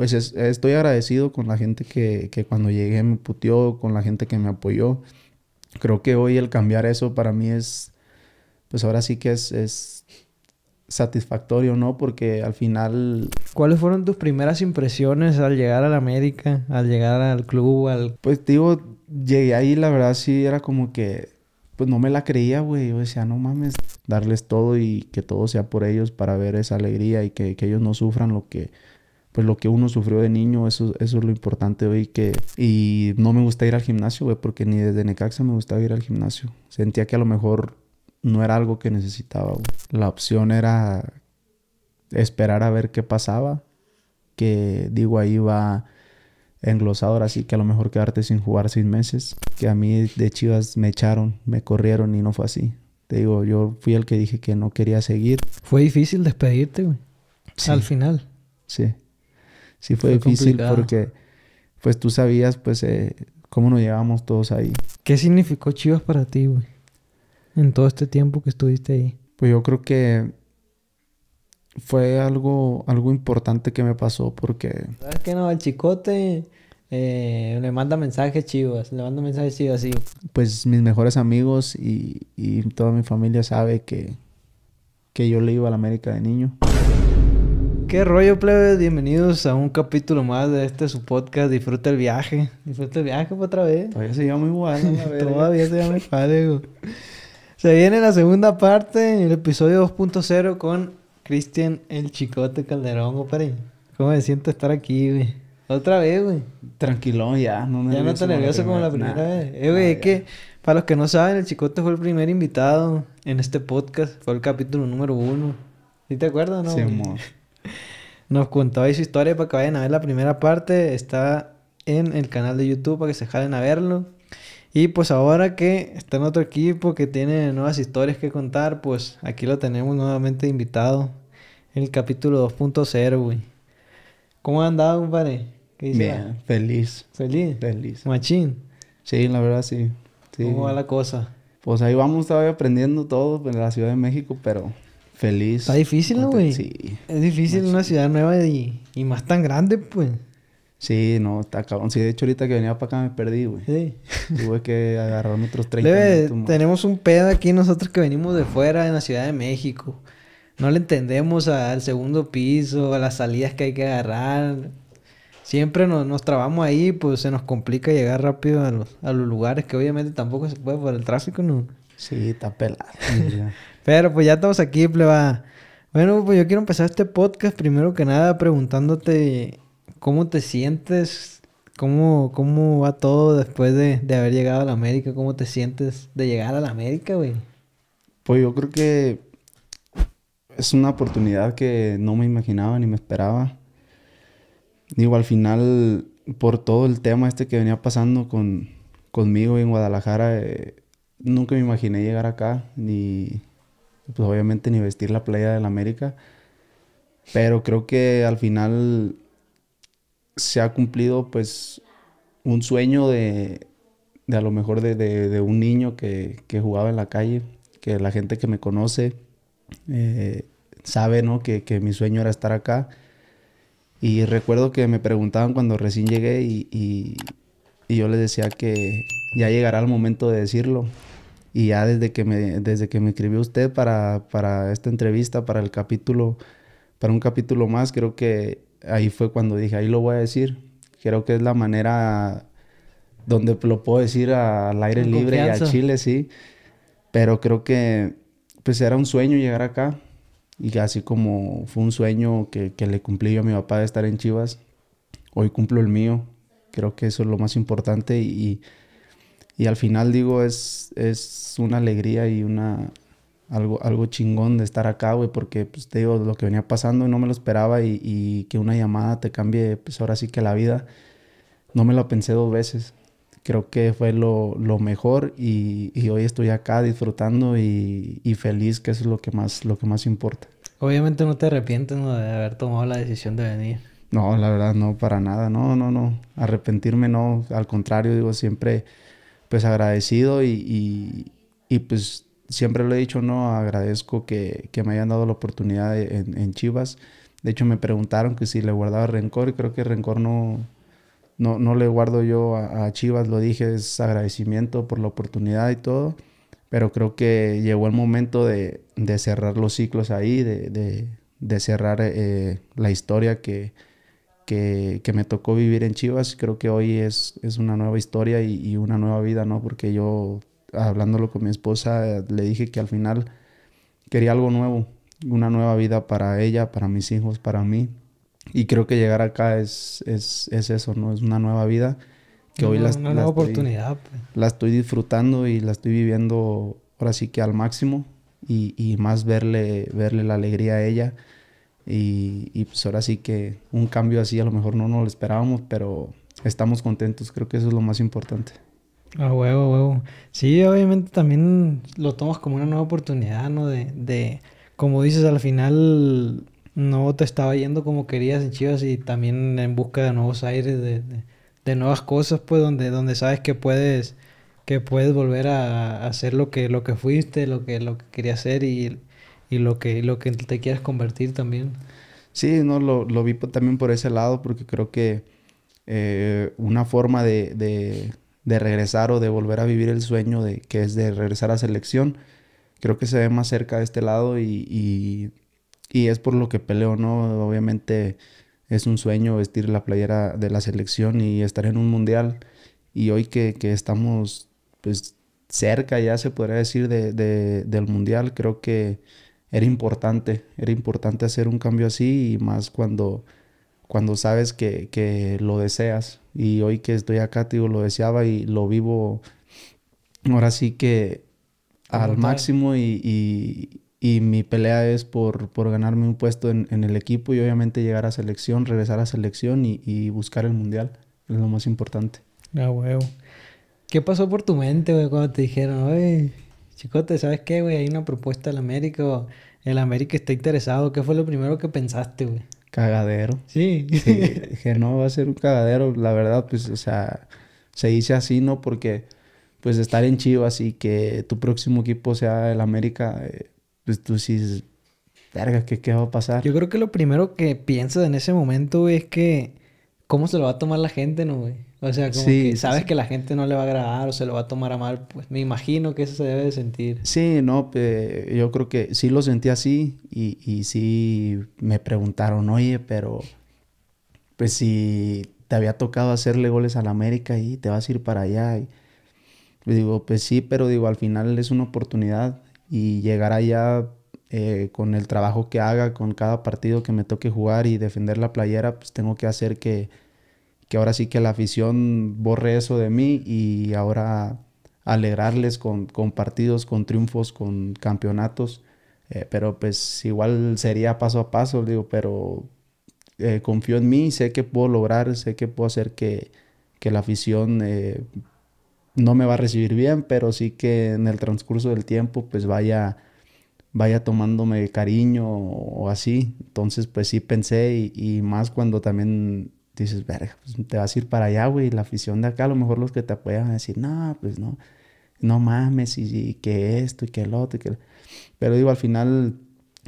pues estoy agradecido con la gente que, cuando llegué me putió con la gente que me apoyó. Creo que hoy el cambiar eso para mí es, pues ahora sí que es, satisfactorio, ¿no? Porque al final... ¿Cuáles fueron tus primeras impresiones al llegar a la América, al llegar al club, al...? Pues digo, llegué ahí, la verdad sí era como que, pues no me la creía, güey. Yo decía, no mames, darles todo y que todo sea por ellos para ver esa alegría y que ellos no sufran lo que pues lo que uno sufrió de niño, eso, eso es lo importante hoy que... Y no me gusta ir al gimnasio, güey, porque ni desde Necaxa me gustaba ir al gimnasio. Sentía que a lo mejor no era algo que necesitaba, La opción era esperar a ver qué pasaba, que digo ahí va englosado ahora que a lo mejor quedarte sin jugar seis meses, que a mí de Chivas me echaron, me corrieron y no fue así. Te digo, yo fui el que dije que no quería seguir. Fue difícil despedirte, güey. Al final. Sí sí fue, difícil porque pues tú sabías pues eh, cómo nos llevábamos todos ahí. ¿Qué significó Chivas para ti, güey? En todo este tiempo que estuviste ahí. Pues yo creo que fue algo, algo importante que me pasó porque... ¿Sabes qué? No, el chicote eh, le manda mensajes chivas, le manda mensajes chivas, y... Pues mis mejores amigos y, y toda mi familia sabe que, que yo le iba a la América de niño. ¿Qué rollo, plebes? Bienvenidos a un capítulo más de este su podcast. Disfruta el viaje. Disfruta el viaje otra vez. Todavía se llama igual. Todavía se llama padre. Se viene la segunda parte en el episodio 2.0 con Cristian el Chicote Calderón, compadre. ¿Cómo me siento estar aquí, güey? Otra vez, güey. Tranquilón ya. ya no tan nervioso como la primera, vez. Eh, güey, es que para los que no saben, el Chicote fue el primer invitado en este podcast. Fue el capítulo número uno. ¿Sí te acuerdas, no? Sí, amor. Nos ahí su historia para que vayan a ver la primera parte. Está en el canal de YouTube para que se jalen a verlo. Y pues ahora que está en otro equipo, que tiene nuevas historias que contar, pues aquí lo tenemos nuevamente invitado. En el capítulo 2.0, güey. ¿Cómo andado, compadre? Bien, feliz. ¿Feliz? Feliz. ¿Machín? Sí, la verdad sí. sí. ¿Cómo va la cosa? Pues ahí vamos todavía aprendiendo todo en la Ciudad de México, pero feliz. Está difícil, güey. Sí. Es difícil una ciudad nueva y, y, más tan grande, pues. Sí, no, está cabrón. Sí, de hecho, ahorita que venía para acá me perdí, güey. Sí. Tuve que agarrar otros 30 Debe, Tenemos un pedo aquí nosotros que venimos de fuera, en la Ciudad de México. No le entendemos al segundo piso, a las salidas que hay que agarrar. Siempre nos, nos trabamos ahí, pues se nos complica llegar rápido a los, a los lugares que obviamente tampoco se puede por el tráfico, ¿no? Sí, está pelado. Pero pues ya estamos aquí, pleba. Bueno, pues yo quiero empezar este podcast primero que nada preguntándote cómo te sientes, cómo, cómo va todo después de, haber llegado a la América, cómo te sientes de llegar a la América, güey. Pues yo creo que es una oportunidad que no me imaginaba ni me esperaba. Digo, al final, por todo el tema este que venía pasando con, conmigo en Guadalajara, eh, nunca me imaginé llegar acá, ni, pues obviamente ni vestir la playa del América. Pero creo que al final se ha cumplido pues un sueño de, a lo mejor de, un niño que, jugaba en la calle, que la gente que me conoce eh, sabe Que, mi sueño era estar acá. Y recuerdo que me preguntaban cuando recién llegué y, y yo les decía que ya llegará el momento de decirlo. Y ya desde que me, desde que me escribió usted para, para esta entrevista, para el capítulo, para un capítulo más, creo que ahí fue cuando dije, ahí lo voy a decir. Creo que es la manera donde lo puedo decir al aire libre y a Chile, sí. Pero creo que pues era un sueño llegar acá. Y así como fue un sueño que, que le cumplí yo a mi papá de estar en Chivas, hoy cumplo el mío. Creo que eso es lo más importante y y al final digo, es, es una alegría y una algo, algo chingón de estar acá, güey, porque pues te digo, lo que venía pasando no me lo esperaba y, que una llamada te cambie, pues ahora sí que la vida, no me lo pensé dos veces. Creo que fue lo, lo mejor y, hoy estoy acá disfrutando y, feliz, que es lo que más, lo que más importa. Obviamente no te arrepientes ¿no? de haber tomado la decisión de venir. No, la verdad no, para nada, no, no, no. Arrepentirme no, al contrario, digo, siempre pues agradecido y, pues siempre lo he dicho, no, agradezco que, me hayan dado la oportunidad en, Chivas. De hecho, me preguntaron que si le guardaba rencor y creo que rencor no, no, no le guardo yo a, Chivas, lo dije, es agradecimiento por la oportunidad y todo. Pero creo que llegó el momento de, cerrar los ciclos ahí, de, cerrar eh, la historia que, que, que, me tocó vivir en Chivas. Creo que hoy es, es una nueva historia y, y, una nueva vida, ¿no? Porque yo, hablándolo con mi esposa, le dije que al final quería algo nuevo, una nueva vida para ella, para mis hijos, para mí. Y creo que llegar acá es, es, es eso, ¿no? Es una nueva vida que hoy la nueva estoy, oportunidad. Pues. La estoy disfrutando y la estoy viviendo ahora sí que al máximo y, y más verle, verle la alegría a ella y, pues ahora sí que un cambio así a lo mejor no nos lo esperábamos, pero estamos contentos, creo que eso es lo más importante. Ah, huevo, huevo. Sí, obviamente también lo tomas como una nueva oportunidad, ¿no? De, de como dices, al final no te estaba yendo como querías en Chivas y también en busca de nuevos aires, de, de, nuevas cosas, pues donde, donde sabes que puedes que puedes volver a, a hacer lo que, lo que fuiste, lo que, lo que querías hacer y y lo que, lo que te quieras convertir también. Sí, no, lo, lo vi también por ese lado porque creo que eh, una forma de, de, de, regresar o de volver a vivir el sueño de, que es de regresar a selección, creo que se ve más cerca de este lado y, y, y es por lo que peleo, ¿no? Obviamente es un sueño vestir la playera de la selección y estar en un mundial y hoy que, que estamos pues cerca ya se podría decir de, de, del mundial, creo que era importante, era importante hacer un cambio así y más cuando, cuando sabes que, que lo deseas. Y hoy que estoy acá, digo lo deseaba y lo vivo ahora sí que al máximo y, y, mi pelea es por, por ganarme un puesto en, en, el equipo y obviamente llegar a selección, regresar a selección y, buscar el mundial, es lo más importante. Ah, huevo. ¿Qué pasó por tu mente, güey, cuando te dijeron, oye, Chicote, ¿sabes qué, güey? Hay una propuesta del América. el América está interesado. ¿Qué fue lo primero que pensaste, güey? Cagadero. Sí. sí. no, va a ser un cagadero. La verdad, pues, o sea, se dice así, ¿no? Porque, pues, estar en Chivas y que tu próximo equipo sea el América, eh, pues tú sí verga, ¿qué, ¿qué, va a pasar? Yo creo que lo primero que piensas en ese momento es que ¿cómo se lo va a tomar la gente, no, güey? O sea, como que sabes que la gente no le va a agradar o se lo va a tomar a mal, pues me imagino que eso se debe de sentir. Sí, no, yo creo que sí lo sentí así y, y sí me preguntaron, oye, pero pues si te había tocado hacerle goles al América y te vas a ir para allá. Y, digo, pues sí, pero digo, al final es una oportunidad y llegar allá eh, con el trabajo que haga, con cada partido que me toque jugar y defender la playera, pues tengo que hacer que, que ahora sí que la afición borre eso de mí y ahora alegrarles con, con partidos, con triunfos, con campeonatos. Eh, pero pues igual sería paso a paso, digo, pero eh, confío en mí, sé que puedo lograr, sé que puedo hacer que, la afición no me va a recibir bien, pero sí que en el transcurso del tiempo pues vaya vaya tomándome cariño o, así. Entonces, pues sí pensé y, más cuando también dices, verga, pues, te vas a ir para allá, güey. La afición de acá, a lo mejor los que te apoyan van a decir, no, pues no, no mames, y, que esto y que el otro. Pero digo, al final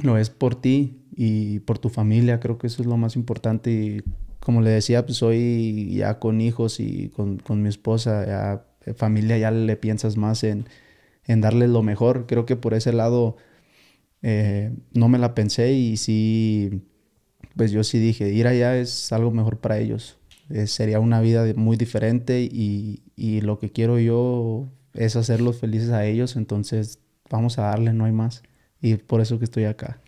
lo es por ti y por tu familia, creo que eso es lo más importante. Y como le decía, pues hoy ya con hijos y con, con mi esposa, ya familia, ya le piensas más en, en darle lo mejor. Creo que por ese lado eh, no me la pensé y sí, pues yo sí dije, ir allá es algo mejor para ellos. Eh, sería una vida muy diferente y, y, lo que quiero yo es hacerlos felices a ellos, entonces vamos a darle, no hay más. Y por eso que estoy acá.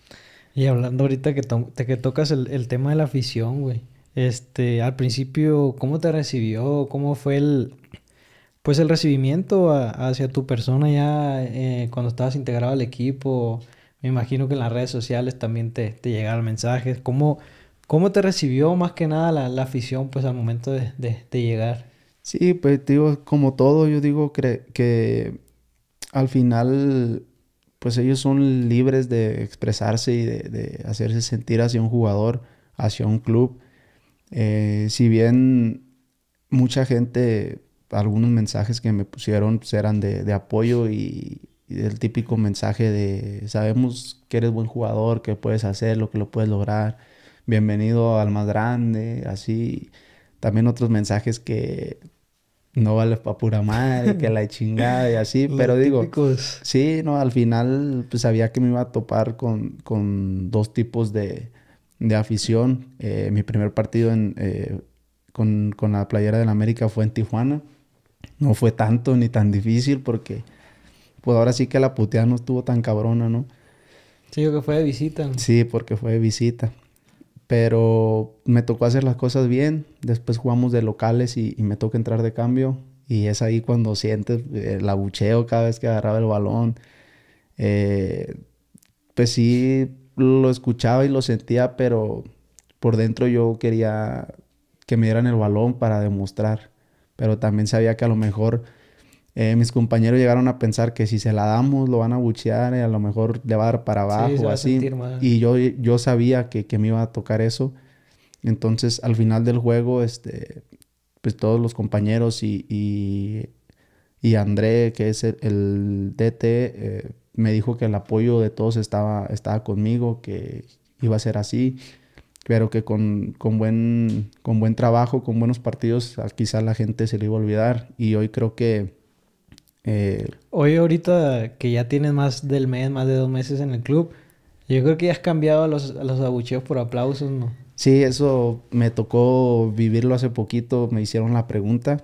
Y hablando ahorita que, que tocas el, tema de la afición, güey. Este, al principio, ¿cómo te recibió? ¿Cómo fue el, pues el recibimiento hacia tu persona ya eh, cuando estabas integrado al equipo? Me imagino que en las redes sociales también te, llegaron mensajes. ¿Cómo, ¿Cómo te recibió más que nada la, afición pues al momento de, llegar? Sí, pues digo, como todo, yo digo que, al final pues ellos son libres de expresarse y de, hacerse sentir hacia un jugador, hacia un club. Eh, si bien mucha gente, algunos mensajes que me pusieron pues, eran de apoyo y el típico mensaje de sabemos que eres buen jugador, que puedes hacer, lo que lo puedes lograr, bienvenido al más grande, así. También otros mensajes que no vale para pura madre, que la chingada y así, pero digo, sí, no, al final sabía pues, que me iba a topar con, con dos tipos de, de afición. Eh, mi primer partido en, eh, con, con, la playera del América fue en Tijuana. No fue tanto ni tan difícil porque pues ahora sí que la puteada no estuvo tan cabrona, ¿no? Sí, que fue de visita. Sí, porque fue de visita. Pero me tocó hacer las cosas bien. Después jugamos de locales y, me tocó entrar de cambio. Y es ahí cuando sientes eh, el abucheo cada vez que agarraba el balón. Eh, pues sí, lo escuchaba y lo sentía, pero por dentro yo quería que me dieran el balón para demostrar. Pero también sabía que a lo mejor eh, mis compañeros llegaron a pensar que si se la damos lo van a buchear y a lo mejor le va a dar para abajo así. Y yo, yo sabía que, que, me iba a tocar eso. Entonces al final del juego, este, pues todos los compañeros y, y, André, que es el, DT, eh, me dijo que el apoyo de todos estaba, estaba conmigo, que iba a ser así pero que con, con, buen, con buen trabajo, con buenos partidos, quizás la gente se le iba a olvidar. Y hoy creo que eh, hoy ahorita que ya tienes más del mes, más de dos meses en el club, yo creo que ya has cambiado los, abucheos por aplausos, ¿no? Sí, eso me tocó vivirlo hace poquito, me hicieron la pregunta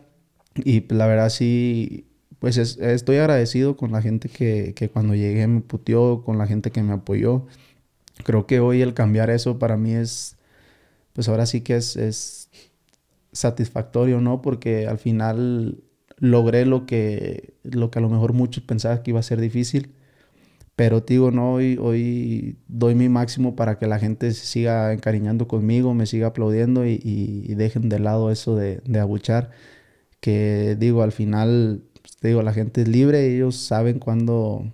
y la verdad sí, pues estoy agradecido con la gente que, cuando llegué me puteó, con la gente que me apoyó. Creo que hoy el cambiar eso para mí es, pues ahora sí que es, es satisfactorio, ¿no? Porque al final logré lo que, lo que a lo mejor muchos pensaban que iba a ser difícil. Pero digo, no, hoy, hoy doy mi máximo para que la gente siga encariñando conmigo, me siga aplaudiendo y, y, dejen de lado eso de, de abuchar. Que digo, al final, pues, te digo, la gente es libre, ellos saben cuándo,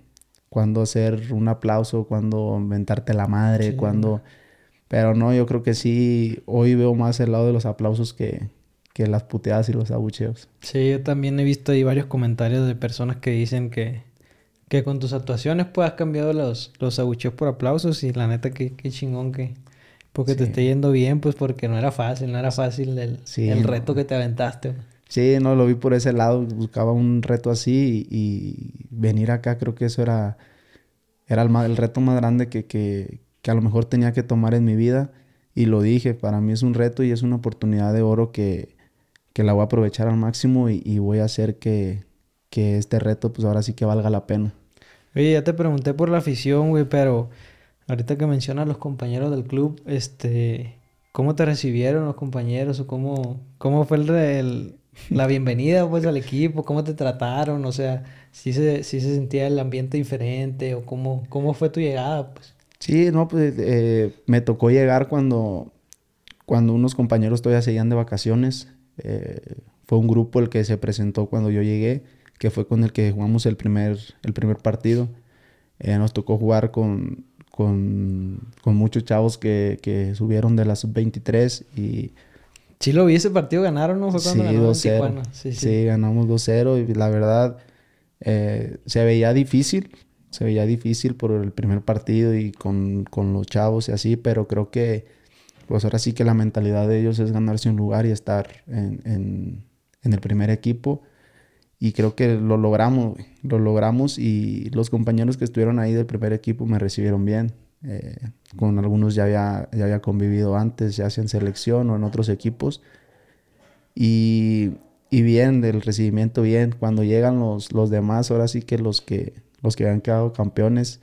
...cuando hacer un aplauso, cuándo inventarte la madre, cuando... Pero no, yo creo que sí, hoy veo más el lado de los aplausos que, que las puteadas y los abucheos. Sí, yo también he visto ahí varios comentarios de personas que dicen que, que con tus actuaciones pues has cambiado los, los abucheos por aplausos y la neta que, chingón que... Porque te esté yendo bien, pues porque no era fácil, no era fácil el, el reto que te aventaste. Sí, no, lo vi por ese lado, buscaba un reto así y, venir acá creo que eso era, era el, reto más grande que, que a lo mejor tenía que tomar en mi vida y lo dije, para mí es un reto y es una oportunidad de oro que, que la voy a aprovechar al máximo y, voy a hacer que, que, este reto pues ahora sí que valga la pena. Oye, ya te pregunté por la afición, güey, pero ahorita que mencionas los compañeros del club, este, ¿cómo te recibieron los compañeros o cómo, cómo fue el, la bienvenida pues al equipo? ¿Cómo te trataron? O sea, si se, se sentía el ambiente diferente o cómo, cómo fue tu llegada, pues? Sí, no, pues eh, me tocó llegar cuando, cuando unos compañeros todavía seguían de vacaciones eh, fue un grupo el que se presentó cuando yo llegué, que fue con el que jugamos el primer, el primer partido. Eh, nos tocó jugar con, con, muchos chavos que, subieron de las 23 y... Sí, lo vi ese partido, ganaron, ¿no? sí, ganamos 2-0 y la verdad eh, se veía difícil, se veía difícil por el primer partido y con, con los chavos y así, pero creo que pues ahora sí que la mentalidad de ellos es ganarse un lugar y estar en, el primer equipo. Y creo que lo logramos, Lo logramos y los compañeros que estuvieron ahí del primer equipo me recibieron bien. Eh, con algunos ya había, ya había convivido antes, ya sea en selección o en otros equipos. Y, bien, del recibimiento bien. Cuando llegan los, demás, ahora sí que los que, los que han quedado campeones,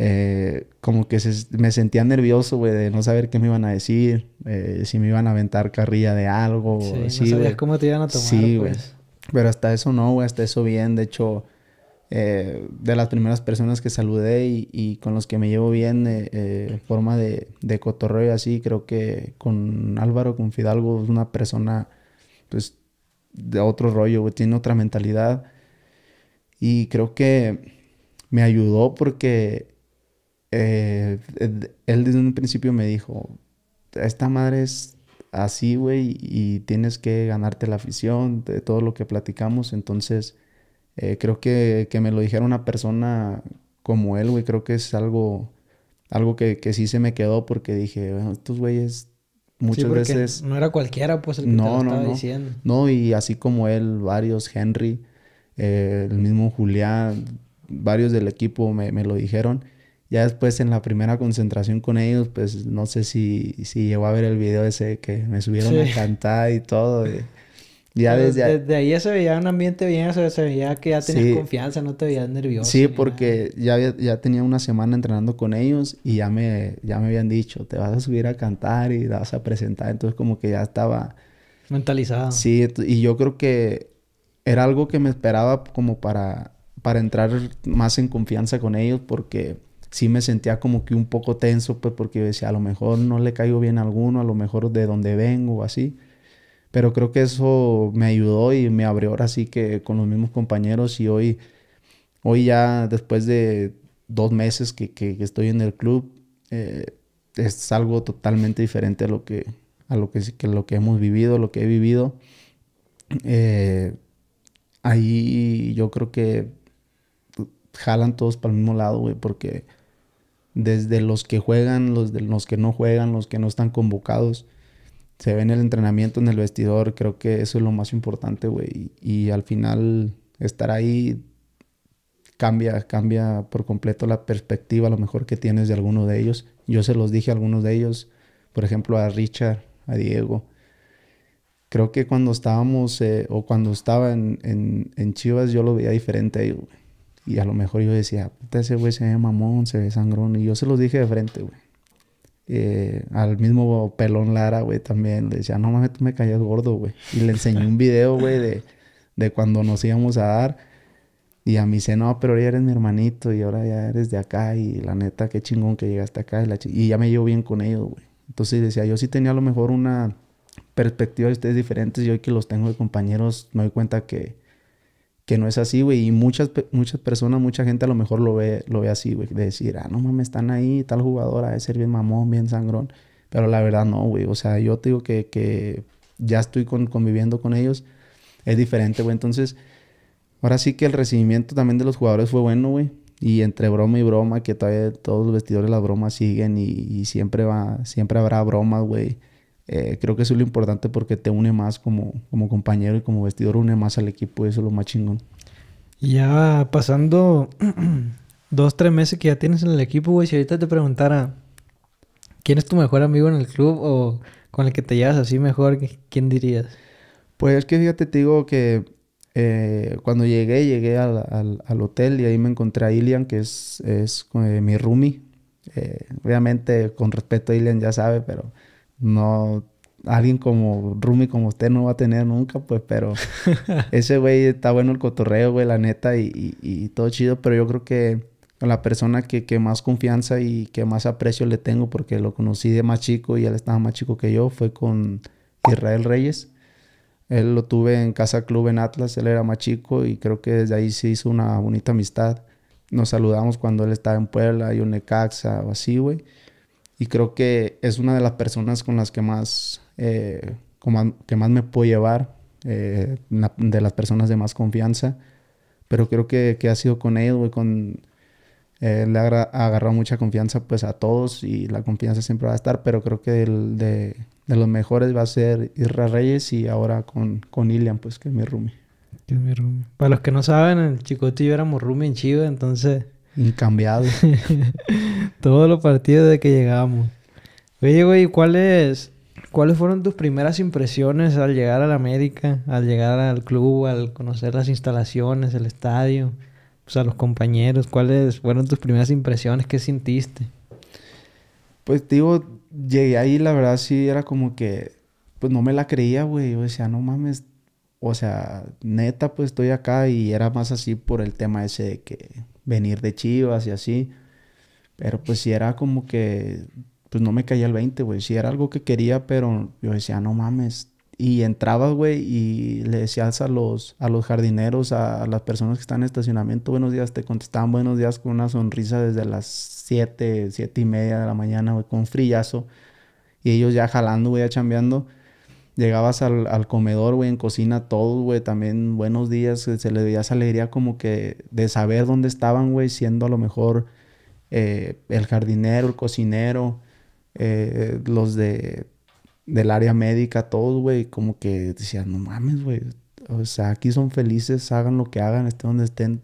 eh, como que se, me sentía nervioso, güey, de no saber qué me iban a decir, eh, si me iban a aventar carrilla de algo. Sí, así, no sabías cómo te iban a tomar. Sí, güey. Pues. Pero hasta eso no, güey, hasta eso bien. De hecho, eh, de las primeras personas que saludé y, con los que me llevo bien eh, forma de, de cotorreo así, creo que con Álvaro, con Fidalgo, una persona pues de otro rollo, güey, tiene otra mentalidad y creo que me ayudó porque eh, eh, él desde un principio me dijo, esta madre es así, güey, y tienes que ganarte la afición de todo lo que platicamos. Entonces, eh, creo que, me lo dijera una persona como él, güey, creo que es algo, algo que, sí se me quedó porque dije, estos güeyes muchas veces... No era cualquiera, pues, el que no, te lo no, estaba no. diciendo. No, y así como él, varios, Henry, el mismo Julián, varios del equipo me, me lo dijeron. Ya después en la primera concentración con ellos, pues no sé si, si llegó a ver el video ese que me subieron a cantar y todo. ya desde, ahí ya se veía un ambiente bien, se, veía que ya tenías confianza, no te veías nervioso. Sí, porque ya, ya tenía una semana entrenando con ellos y ya me, ya me habían dicho, te vas a subir a cantar y vas a presentar. Entonces como que ya estaba... Mentalizado. Sí, y yo creo que era algo que me esperaba como para, para entrar más en confianza con ellos porque sí me sentía como que un poco tenso, pues porque decía, a lo mejor no le caigo bien a alguno, a lo mejor de donde vengo, o así. Pero creo que eso me ayudó y me abrió ahora sí que con los mismos compañeros y hoy, hoy ya después de dos meses que, estoy en el club, eh, es algo totalmente diferente a lo que, a lo que, que lo que hemos vivido, lo que he vivido. Eh, ahí yo creo que jalan todos para el mismo lado, güey, porque desde los que juegan, los, de los que no juegan, los que no están convocados. Se ve en el entrenamiento, en el vestidor, creo que eso es lo más importante, güey. Y, al final estar ahí cambia, cambia por completo la perspectiva a lo mejor que tienes de alguno de ellos. Yo se los dije a algunos de ellos, por ejemplo a Richard, a Diego. Creo que cuando estábamos eh, o cuando estaba en, en, Chivas yo lo veía diferente, güey. Y a lo mejor yo decía, puta, ese güey se ve mamón, se ve sangrón. Y yo se los dije de frente, güey. Eh, al mismo pelón Lara, güey, también. Le decía, no mames, tú me callas gordo, güey. Y le enseñé un video, güey, de, de cuando nos íbamos a dar. Y a mí se... no, pero ya eres mi hermanito y ahora ya eres de acá. Y la neta, qué chingón que llegaste acá. Y, ya me llevo bien con ellos, güey. Entonces decía, yo sí tenía a lo mejor una perspectiva de ustedes diferentes. yo hoy que los tengo de compañeros, me doy cuenta que que no es así, güey. Y muchas, muchas personas, mucha gente a lo mejor lo ve, lo ve así, güey. De decir, ah, no mames, están ahí, tal jugadora, de ser bien mamón, bien sangrón. Pero la verdad no, güey. O sea, yo te digo que, que ya estoy conviviendo con ellos. Es diferente, güey. Entonces, ahora sí que el recibimiento también de los jugadores fue bueno, güey. Y entre broma y broma, que todavía todos los vestidores las bromas siguen y, siempre va, siempre habrá bromas, güey. Eh, creo que eso es lo importante porque te une más como, como compañero y como vestidor, une más al equipo, y eso es lo más chingón. Ya pasando dos, tres meses que ya tienes en el equipo, güey, si ahorita te preguntara, ¿quién es tu mejor amigo en el club o con el que te llevas así mejor? ¿Quién dirías? Pues es que fíjate, te digo que eh, cuando llegué, llegué al, al, hotel y ahí me encontré a Ilian, que es, es eh, mi roomie. Eh, obviamente, con respeto a Ilian ya sabe, pero no, alguien como Rumi como usted no va a tener nunca, pues, pero ese güey está bueno el cotorreo, güey, la neta, y, todo chido, pero yo creo que la persona que, que, más confianza y que más aprecio le tengo, porque lo conocí de más chico y él estaba más chico que yo, fue con Israel Reyes. Él lo tuve en Casa Club en Atlas, él era más chico y creo que desde ahí se hizo una bonita amistad. Nos saludamos cuando él estaba en Puebla, y un Necaxa o así, güey. Y creo que es una de las personas con las que más, eh, que más me puedo llevar, eh, de las personas de más confianza. Pero creo que, que ha sido con él, güey, con... Eh, le ha agarrado mucha confianza pues a todos y la confianza siempre va a estar, pero creo que el, de, de, los mejores va a ser Irra Reyes y ahora con, con Ilian, pues que es mi roomie. mi Para los que no saben, el yo éramos roomie en Chiva, entonces... Incambiado. Todos los partidos de que llegamos. Oye, güey, ¿cuáles, ¿cuáles fueron tus primeras impresiones al llegar a la América? Al llegar al club, al conocer las instalaciones, el estadio, pues a los compañeros. ¿Cuáles fueron tus primeras impresiones? ¿Qué sintiste? Pues, digo, llegué ahí, la verdad, sí era como que... Pues no me la creía, güey. Yo decía, no mames, o sea, neta, pues estoy acá y era más así por el tema ese de que venir de Chivas y así. Pero pues si era como que, pues no me caía el 20, güey. Si era algo que quería, pero yo decía, no mames. Y entrabas, güey, y le decías a los, a los jardineros, a, las personas que están en estacionamiento, buenos días, te contestaban buenos días con una sonrisa desde las 7, 7 y media de la mañana, güey, con frillazo. Y ellos ya jalando, güey, ya chambeando. Llegabas al, al comedor, güey, en cocina, todos, güey, también buenos días. Se les veía esa alegría como que de saber dónde estaban, güey, siendo a lo mejor eh, el jardinero, el cocinero, eh, los de, del área médica, todos, güey, como que decían, no mames, güey, o sea, aquí son felices, hagan lo que hagan, estén donde estén,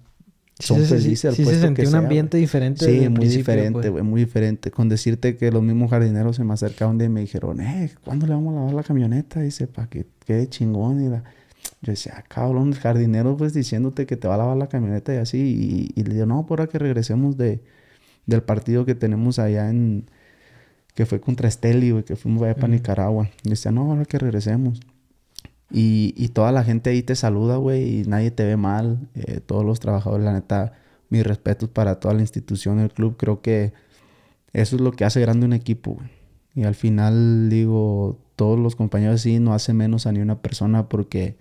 son felices. Sí, sí, sí se un ambiente diferente. Sí, muy diferente, pues. güey, muy diferente. Con decirte que los mismos jardineros se me acercaron y me dijeron, eh, ¿cuándo le vamos a lavar la camioneta? Dice, para que quede chingón y la... Yo decía, ah, cabrón, el jardinero pues diciéndote que te va a lavar la camioneta y así. Y, y le digo, no, por ahora que regresemos de, del partido que tenemos allá en, que fue contra Esteli, güey, que fuimos allá para Nicaragua. Y decía, no, ahora que regresemos. Y, y, toda la gente ahí te saluda, güey, y nadie te ve mal. Eh, todos los trabajadores, la neta, mis respetos para toda la institución, el club. Creo que eso es lo que hace grande un equipo, güey. Y al final, digo, todos los compañeros sí no hace menos a ni una persona porque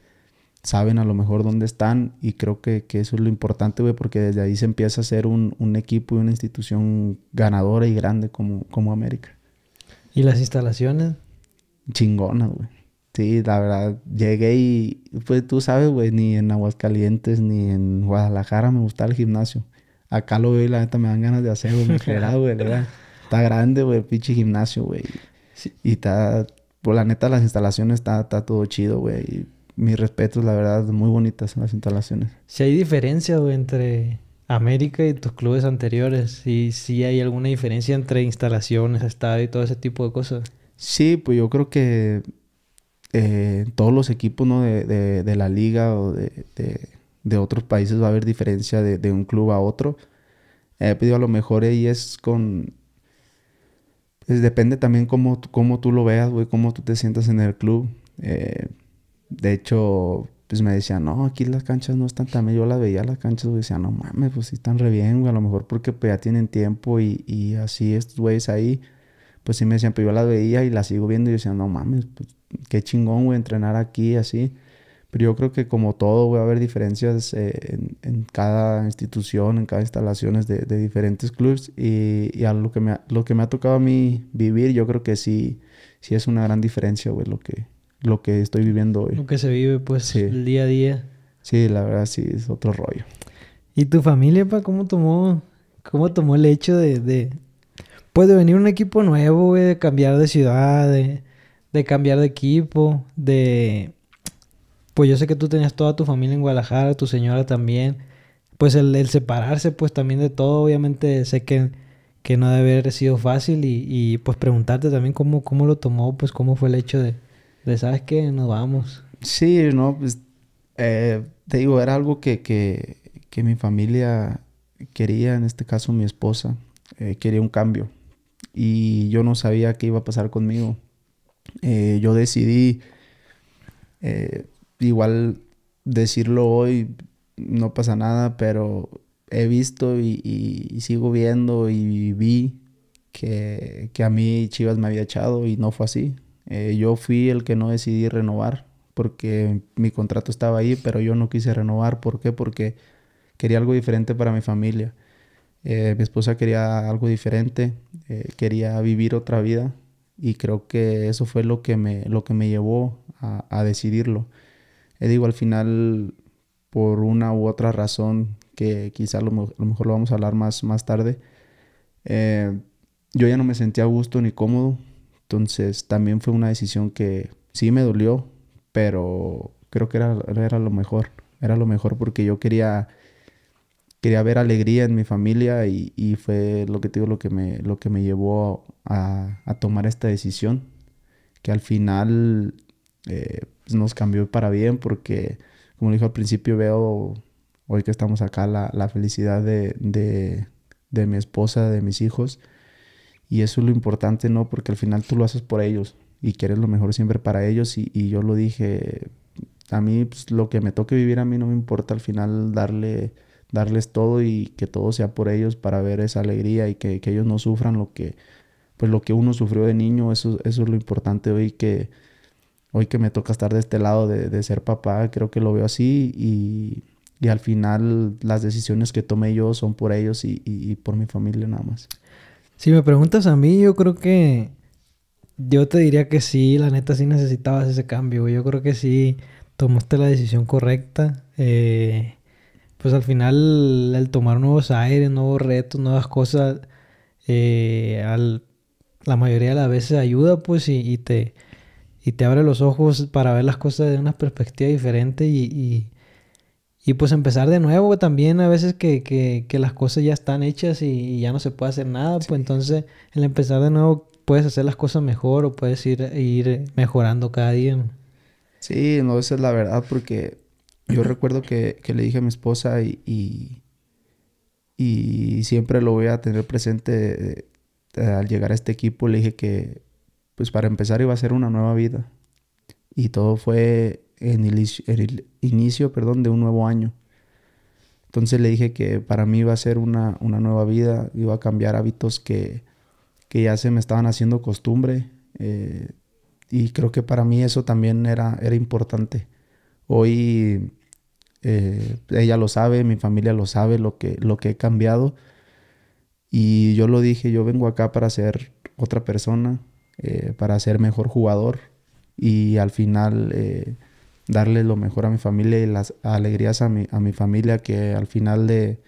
saben a lo mejor dónde están y creo que, eso es lo importante, güey, porque desde ahí se empieza a ser un, equipo y una institución ganadora y grande como, como América. ¿Y las instalaciones? Chingonas, güey. Sí, la verdad, llegué y pues tú sabes, güey, ni en Aguascalientes ni en Guadalajara me gusta el gimnasio. Acá lo veo y la neta me dan ganas de hacer, güey, me verdad güey, Está grande, güey, pinche gimnasio, güey. Y está, pues, la neta, las instalaciones está, está todo chido, güey mis respetos, la verdad, muy bonitas son las instalaciones. Si hay diferencia güey, entre América y tus clubes anteriores, y si hay alguna diferencia entre instalaciones, estadio y todo ese tipo de cosas. Sí, pues yo creo que eh, todos los equipos ¿no? de, de, la liga o de, de, otros países va a haber diferencia de, un club a otro. Eh, pedido pues a lo mejor ahí es con pues depende también cómo, cómo, tú lo veas, güey, cómo tú te sientas en el club. Eh, de hecho, pues me decían, no, aquí las canchas no están tan bien. Yo las veía las canchas y decía, no mames, pues sí están re bien, güey. A lo mejor porque pues, ya tienen tiempo y, y así estos güeyes ahí. Pues sí me decían, Pero pues yo las veía y las sigo viendo y decía no mames, pues, qué chingón, güey, entrenar aquí así. Pero yo creo que como todo, güey, va a haber diferencias eh, en, cada institución, en cada instalación... de, diferentes clubes. Y, y, a lo que, me ha, lo que me ha tocado a mí vivir, yo creo que sí, sí es una gran diferencia, güey, lo que, lo que estoy viviendo hoy. Lo que se vive, pues, el día a día. Sí, la verdad, sí, es otro rollo. ¿Y tu familia, pa, cómo tomó, cómo tomó el hecho de, de pues, de venir un equipo nuevo, de cambiar de ciudad, de, cambiar de equipo, de... Pues yo sé que tú tenías toda tu familia en Guadalajara, tu señora también. Pues el, separarse, pues también de todo, obviamente sé que, que no debe haber sido fácil y, pues preguntarte también cómo, cómo lo tomó, pues cómo fue el hecho de, de sabes que nos vamos. Sí, no, pues, eh, te digo, era algo que, que, que, mi familia quería, en este caso mi esposa, eh, quería un cambio. Y yo no sabía qué iba a pasar conmigo. Eh, yo decidí, eh, igual decirlo hoy, no pasa nada, pero he visto y, y, y sigo viendo y vi que, que, a mí Chivas me había echado y no fue así. Eh, yo fui el que no decidí renovar porque mi contrato estaba ahí, pero yo no quise renovar. ¿Por qué? Porque quería algo diferente para mi familia. Eh, mi esposa quería algo diferente, eh, quería vivir otra vida y creo que eso fue lo que me, lo que me llevó a, decidirlo. Eh, digo, al final, por una u otra razón, que quizás lo, lo mejor lo vamos a hablar más, más tarde, yo ya no me sentía a gusto ni cómodo entonces también fue una decisión que sí me dolió, pero creo que era, lo mejor. Era lo mejor porque yo quería, quería ver alegría en mi familia y, fue lo que lo que me, lo que me llevó a, tomar esta decisión, que al final eh, pues, nos cambió para bien porque, como dijo al principio, veo hoy que estamos acá la, la felicidad de mi esposa, de mis hijos y eso es lo importante, ¿no? Porque al final tú lo haces por ellos y quieres lo mejor siempre para ellos. Y, yo lo dije, a mí pues, lo que me toque vivir a mí no me importa al final darle, darles todo y que todo sea por ellos para ver esa alegría y que, ellos no sufran lo que, pues, lo que uno sufrió de niño. Eso, eso es lo importante hoy que, hoy que me toca estar de este lado de, ser papá, creo que lo veo así y, al final las decisiones que tomé yo son por ellos y por mi familia nada más. Si me preguntas a mí, yo creo que yo te diría que sí, la neta sí necesitabas ese cambio. Yo creo que sí tomaste la decisión correcta. Eh, pues al final, el tomar nuevos aires, nuevos retos, nuevas cosas, eh, la mayoría de las veces ayuda, pues, y, te, y te abre los ojos para ver las cosas de una perspectiva diferente y, y pues empezar de nuevo también a veces que, las cosas ya están hechas y, ya no se puede hacer nada, pues entonces el empezar de nuevo puedes hacer las cosas mejor o puedes ir, ir mejorando cada día. Sí, no, esa es la verdad porque yo recuerdo que, le dije a mi esposa y, y, siempre lo voy a tener presente eh, eh, al llegar a este equipo, le dije que pues para empezar iba a ser una nueva vida y todo fue en el, inicio perdón, de un nuevo año. Entonces le dije que para mí iba a ser una, una nueva vida, iba a cambiar hábitos que, que ya se me estaban haciendo costumbre. Eh, y creo que para mí eso también era, era importante. Hoy eh, ella lo sabe, mi familia lo sabe, lo que, lo que he cambiado. Y yo lo dije, yo vengo acá para ser otra persona, eh, para ser mejor jugador. Y al final darle lo mejor a mi familia y las alegrías a mi, a mi familia que al final de,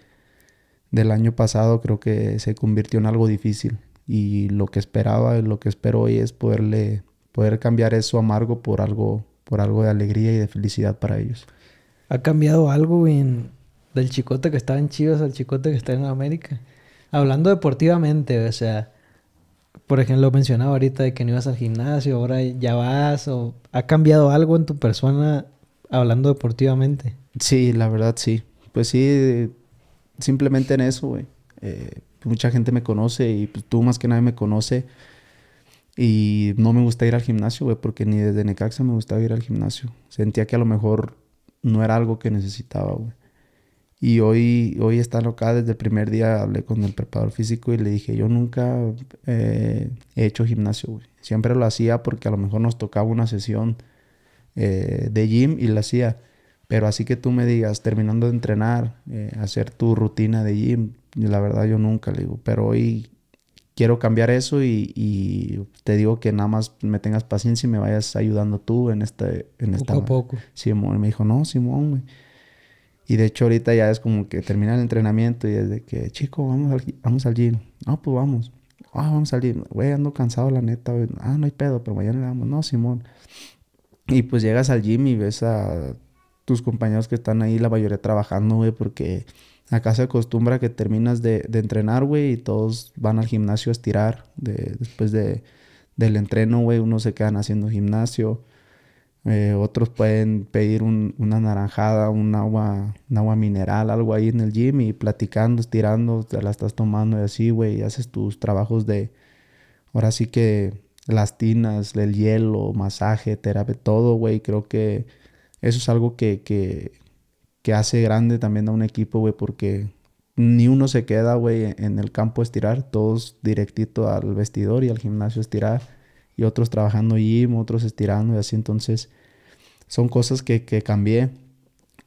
del año pasado creo que se convirtió en algo difícil y lo que esperaba y lo que espero hoy es poderle poder cambiar eso amargo por algo por algo de alegría y de felicidad para ellos. ¿Ha cambiado algo en, del chicote que estaba en Chivas al chicote que está en América? Hablando deportivamente, o sea, por ejemplo, mencionaba ahorita de que no ibas al gimnasio, ahora ya vas, o ha cambiado algo en tu persona hablando deportivamente. Sí, la verdad sí. Pues sí, simplemente en eso, güey. Eh, mucha gente me conoce y pues, tú más que nadie me conoce. Y no me gusta ir al gimnasio, güey, porque ni desde Necaxa me gustaba ir al gimnasio. Sentía que a lo mejor no era algo que necesitaba, güey. Y hoy, hoy está acá, desde el primer día hablé con el preparador físico y le dije, yo nunca eh, he hecho gimnasio, güey. Siempre lo hacía porque a lo mejor nos tocaba una sesión eh, de gym y la hacía. Pero así que tú me digas, terminando de entrenar, eh, hacer tu rutina de gym, la verdad yo nunca le digo, pero hoy quiero cambiar eso y, te digo que nada más me tengas paciencia y me vayas ayudando tú en este... En poco a poco. Simón me dijo, no, Simón, güey. Y de hecho ahorita ya es como que termina el entrenamiento y es de que, chico, vamos al, vamos al gym. No, pues vamos. Ah, vamos al gym. Güey, ando cansado la neta. Ah, no hay pedo, pero mañana le damos. No, Simón. Y pues llegas al gym y ves a tus compañeros que están ahí, la mayoría trabajando, güey, porque acá se acostumbra que terminas de, entrenar, güey, y todos van al gimnasio a estirar después de, del entreno, güey. Unos se quedan haciendo gimnasio eh, otros pueden pedir una naranjada, un agua, un agua mineral, algo ahí en el gym y platicando, estirando, te la estás tomando y así, güey, y haces tus trabajos de, ahora sí que las tinas, el hielo, masaje, terapia, todo, güey, creo que eso es algo que, que, que hace grande también a un equipo, güey, porque ni uno se queda, güey, en el campo a estirar, todos directito al vestidor y al gimnasio a estirar y otros trabajando y otros estirando y así. Entonces, son cosas que, cambié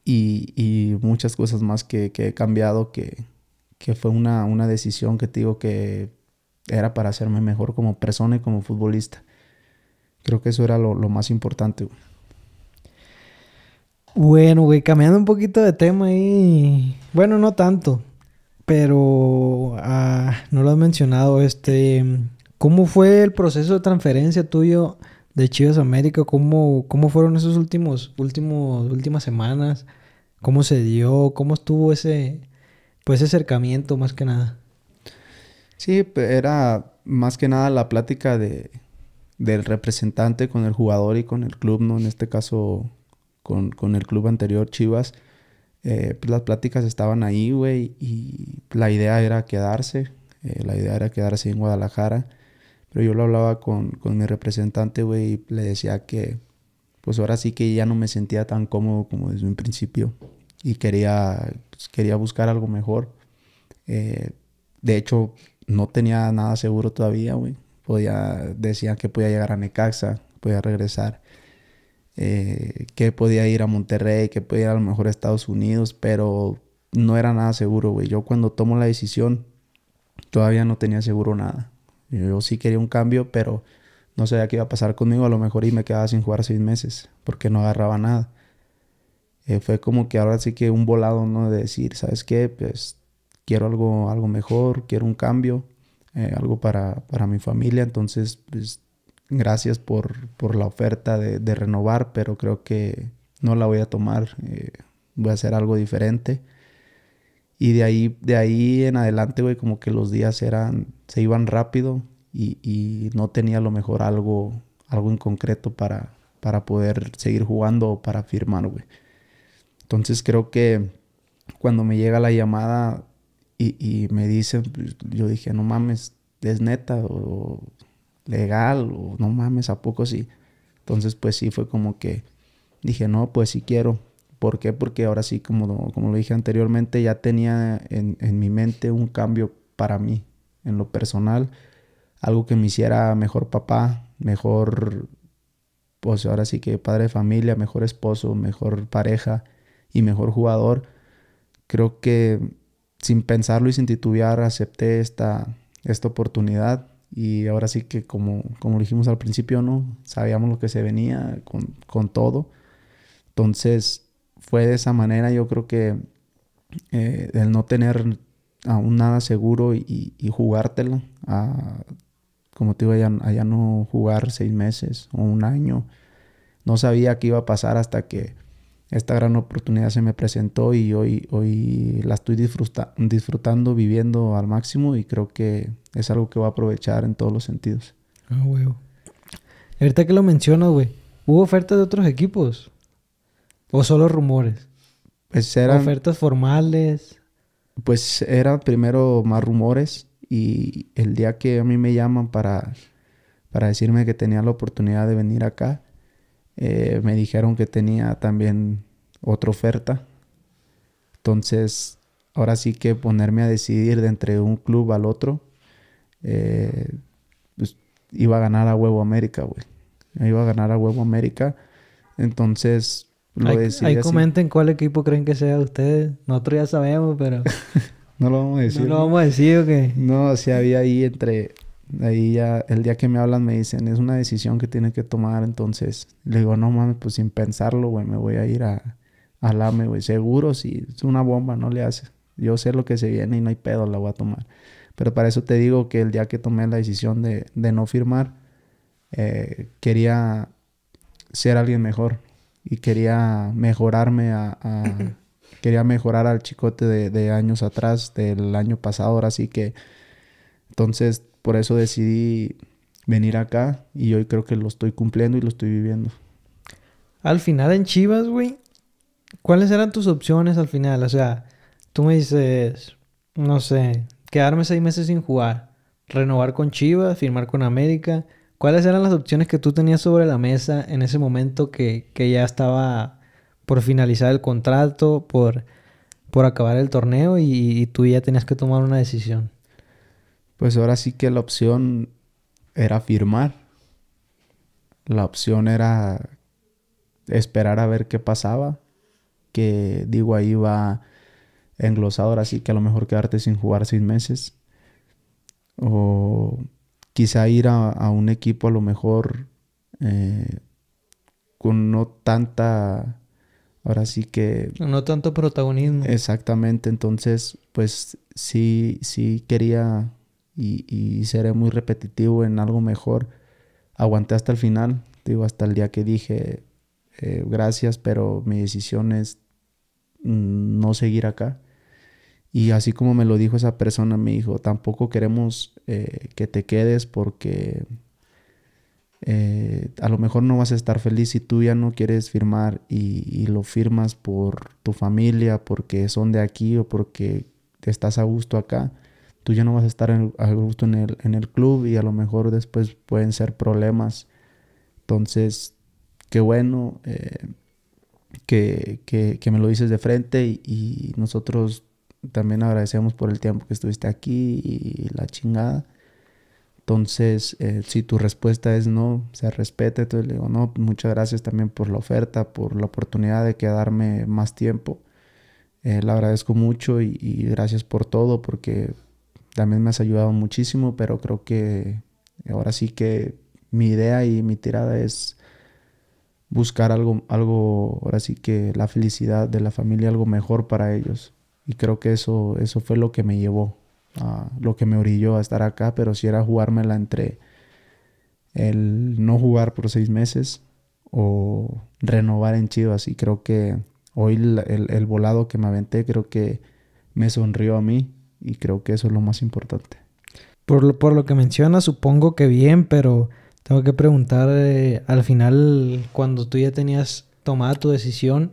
y, muchas cosas más que, he cambiado que, fue una, una, decisión que te digo que era para hacerme mejor como persona y como futbolista. Creo que eso era lo, más importante. Bueno, güey, cambiando un poquito de tema ahí. Bueno, no tanto, pero ah, no lo has mencionado, este ¿Cómo fue el proceso de transferencia tuyo de Chivas América? ¿Cómo, fueron esos últimos, últimos, últimas semanas? ¿Cómo se dio? ¿Cómo estuvo ese, pues, acercamiento más que nada? Sí, era más que nada la plática del representante con el jugador y con el club, ¿no? En este caso, con, el club anterior, Chivas. Eh, pues, las pláticas estaban ahí, güey, y la idea era quedarse. Eh, la idea era quedarse en Guadalajara. Pero yo lo hablaba con, mi representante, güey, y le decía que, pues ahora sí que ya no me sentía tan cómodo como desde un principio y quería, pues, quería buscar algo mejor. Eh, de hecho, no tenía nada seguro todavía, güey. Podía, decía que podía llegar a Necaxa, podía regresar, eh, que podía ir a Monterrey, que podía ir a lo mejor a Estados Unidos, pero no era nada seguro, güey. Yo cuando tomo la decisión, todavía no tenía seguro nada. Yo sí quería un cambio, pero no sabía qué iba a pasar conmigo a lo mejor y me quedaba sin jugar seis meses porque no agarraba nada. Eh, fue como que ahora sí que un volado, ¿no? De decir, ¿sabes qué? Pues quiero algo, algo mejor, quiero un cambio, eh, algo para, mi familia. Entonces, pues gracias por, la oferta de, renovar, pero creo que no la voy a tomar. Eh, voy a hacer algo diferente. Y de ahí, de ahí en adelante, güey, como que los días eran, se iban rápido y, no tenía a lo mejor algo, algo en concreto para, para poder seguir jugando o para firmar, güey. Entonces creo que cuando me llega la llamada y, y me dicen, pues, yo dije, no mames, es neta o, legal o no mames, ¿a poco sí? Entonces pues sí fue como que dije, no, pues sí quiero. ¿Por qué? Porque ahora sí, como lo, como lo dije anteriormente, ya tenía en, en, mi mente un cambio para mí, en lo personal, algo que me hiciera mejor papá, mejor, pues ahora sí que padre de familia, mejor esposo, mejor pareja y mejor jugador. Creo que sin pensarlo y sin titubear acepté esta, esta oportunidad y ahora sí que como, como dijimos al principio, ¿no? Sabíamos lo que se venía con, con todo. Entonces, fue de esa manera. Yo creo que eh, el no tener aún nada seguro y, y jugártela, a, como te digo, allá, no jugar seis meses o un año. No sabía qué iba a pasar hasta que esta gran oportunidad se me presentó y hoy, hoy la estoy disfrutando, viviendo al máximo y creo que es algo que voy a aprovechar en todos los sentidos. Ah, Ahorita que lo mencionas, güey, hubo ofertas de otros equipos. ¿O solo rumores? Pues eran... Ofertas formales. Pues eran primero más rumores y el día que a mí me llaman para, para decirme que tenía la oportunidad de venir acá, eh, me dijeron que tenía también otra oferta. Entonces, ahora sí que ponerme a decidir de entre un club al otro, eh, pues iba a ganar a huevo América, güey. Iba a ganar a huevo América. Entonces, ahí, comenten cuál equipo creen que sea ustedes. Nosotros ya sabemos, pero. no lo vamos a decir. No, lo vamos a decir o No, si había ahí entre. Ahí ya, el día que me hablan me dicen, es una decisión que tienes que tomar. Entonces, le digo, no mames, pues sin pensarlo, güey, me voy a ir a, a Lame, güey. Seguro, si es una bomba, no le hace. Yo sé lo que se viene y no hay pedo, la voy a tomar. Pero para eso te digo que el día que tomé la decisión de, de no firmar, eh, quería ser alguien mejor y quería mejorarme a... quería mejorar al chicote de, años atrás, del año pasado, ahora sí que... Entonces, por eso decidí venir acá y hoy creo que lo estoy cumpliendo y lo estoy viviendo. Al final en Chivas, güey, ¿cuáles eran tus opciones al final? O sea, tú me dices, no sé, quedarme seis meses sin jugar, renovar con Chivas, firmar con América, ¿Cuáles eran las opciones que tú tenías sobre la mesa en ese momento que, ya estaba por finalizar el contrato, por, por acabar el torneo y, tú ya tenías que tomar una decisión? Pues ahora sí que la opción era firmar. La opción era esperar a ver qué pasaba. Que digo, ahí va englosado ahora sí que a lo mejor quedarte sin jugar seis meses. O quizá ir a, un equipo a lo mejor eh, con no tanta, ahora sí que... No tanto protagonismo. Exactamente, entonces pues sí, sí quería y, seré muy repetitivo en algo mejor. Aguanté hasta el final, digo, hasta el día que dije, eh, gracias, pero mi decisión es mm, no seguir acá. Y así como me lo dijo esa persona, me dijo, tampoco queremos eh, que te quedes porque eh, a lo mejor no vas a estar feliz si tú ya no quieres firmar y, lo firmas por tu familia, porque son de aquí o porque te estás a gusto acá. Tú ya no vas a estar a gusto en el, en el club y a lo mejor después pueden ser problemas. Entonces, qué bueno eh, que, me lo dices de frente y nosotros también agradecemos por el tiempo que estuviste aquí y la chingada. Entonces, eh, si tu respuesta es no, se respete Entonces le digo, no, muchas gracias también por la oferta, por la oportunidad de quedarme más tiempo. Eh, le agradezco mucho y, y, gracias por todo porque también me has ayudado muchísimo, pero creo que ahora sí que mi idea y mi tirada es buscar algo, algo ahora sí que la felicidad de la familia, algo mejor para ellos. Y creo que eso, eso fue lo que me llevó, a, lo que me orilló a estar acá, pero si era jugármela entre el no jugar por seis meses o renovar en Chivas. Y creo que hoy el, el, volado que me aventé creo que me sonrió a mí y creo que eso es lo más importante. Por lo, por lo que mencionas, supongo que bien, pero tengo que preguntar, eh, al final, cuando tú ya tenías tomada tu decisión,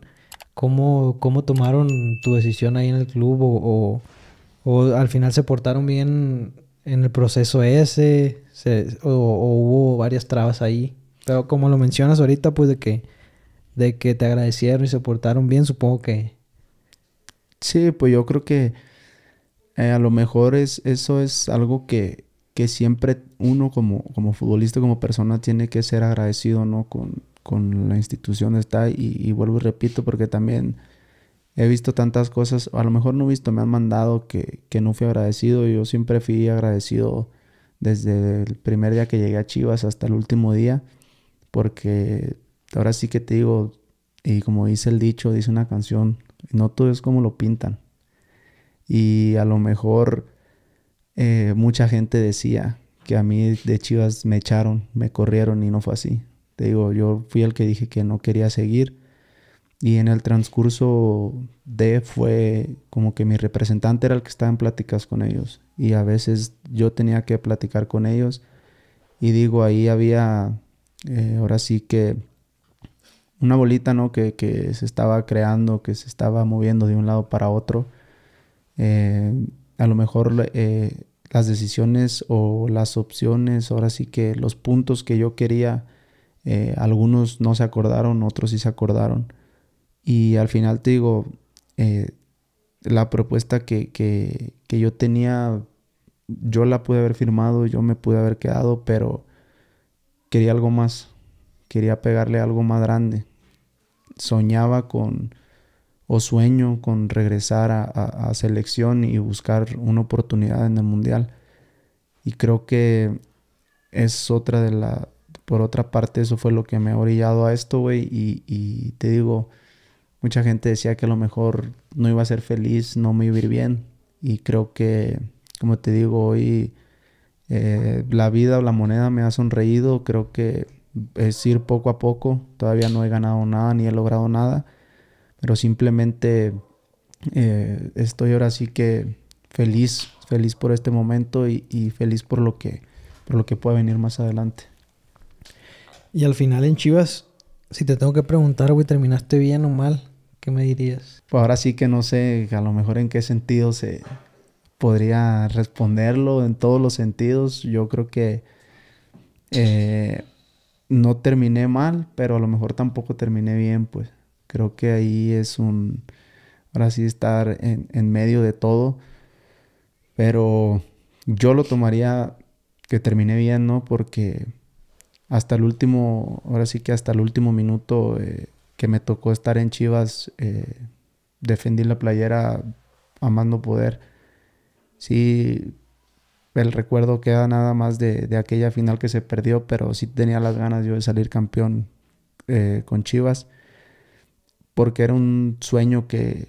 ¿Cómo, tomaron tu decisión ahí en el club o, al final se portaron bien en el proceso ese o, hubo varias trabas ahí? Pero como lo mencionas ahorita, pues de que, de que te agradecieron y se portaron bien, supongo que... Sí, pues yo creo que eh, a lo mejor es, eso es algo que, que siempre uno como, como futbolista, como persona, tiene que ser agradecido, ¿no? Con, con la institución está y, vuelvo y repito porque también he visto tantas cosas, a lo mejor no he visto, me han mandado que, no fui agradecido, yo siempre fui agradecido desde el primer día que llegué a Chivas hasta el último día, porque ahora sí que te digo, y como dice el dicho, dice una canción, no todo es como lo pintan. Y a lo mejor eh, mucha gente decía que a mí de Chivas me echaron, me corrieron y no fue así. Te digo, yo fui el que dije que no quería seguir. Y en el transcurso de fue como que mi representante era el que estaba en pláticas con ellos. Y a veces yo tenía que platicar con ellos. Y digo, ahí había, eh, ahora sí que, una bolita, ¿no? Que, se estaba creando, que se estaba moviendo de un lado para otro. Eh, a lo mejor eh, las decisiones o las opciones, ahora sí que los puntos que yo quería eh, algunos no se acordaron, otros sí se acordaron. Y al final te digo, eh, la propuesta que, yo tenía, yo la pude haber firmado, yo me pude haber quedado, pero quería algo más, quería pegarle algo más grande. Soñaba con, o sueño con regresar a, a, selección y buscar una oportunidad en el Mundial. Y creo que es otra de, las por otra parte, eso fue lo que me ha orillado a esto, güey. Y, te digo, mucha gente decía que a lo mejor no iba a ser feliz, no me iba a ir bien. Y creo que, como te digo, hoy eh, la vida o la moneda me ha sonreído. Creo que es ir poco a poco. Todavía no he ganado nada ni he logrado nada. Pero simplemente eh, estoy ahora sí que feliz, feliz por este momento y, feliz por lo que, por lo que venir más adelante. Y al final en Chivas, si te tengo que preguntar, güey, ¿terminaste bien o mal? ¿Qué me dirías? Pues ahora sí que no sé, a lo mejor en qué sentido se podría responderlo, en todos los sentidos. Yo creo que eh, no terminé mal, pero a lo mejor tampoco terminé bien, pues. Creo que ahí es un, ahora sí, estar en, en medio de todo. Pero yo lo tomaría que terminé bien, ¿no? Porque hasta el último, ahora sí que hasta el último minuto eh, que me tocó estar en Chivas, eh, defendí la playera amando poder. Sí, el recuerdo queda nada más de, de, aquella final que se perdió, pero sí tenía las ganas yo de salir campeón eh, con Chivas, porque era un sueño que,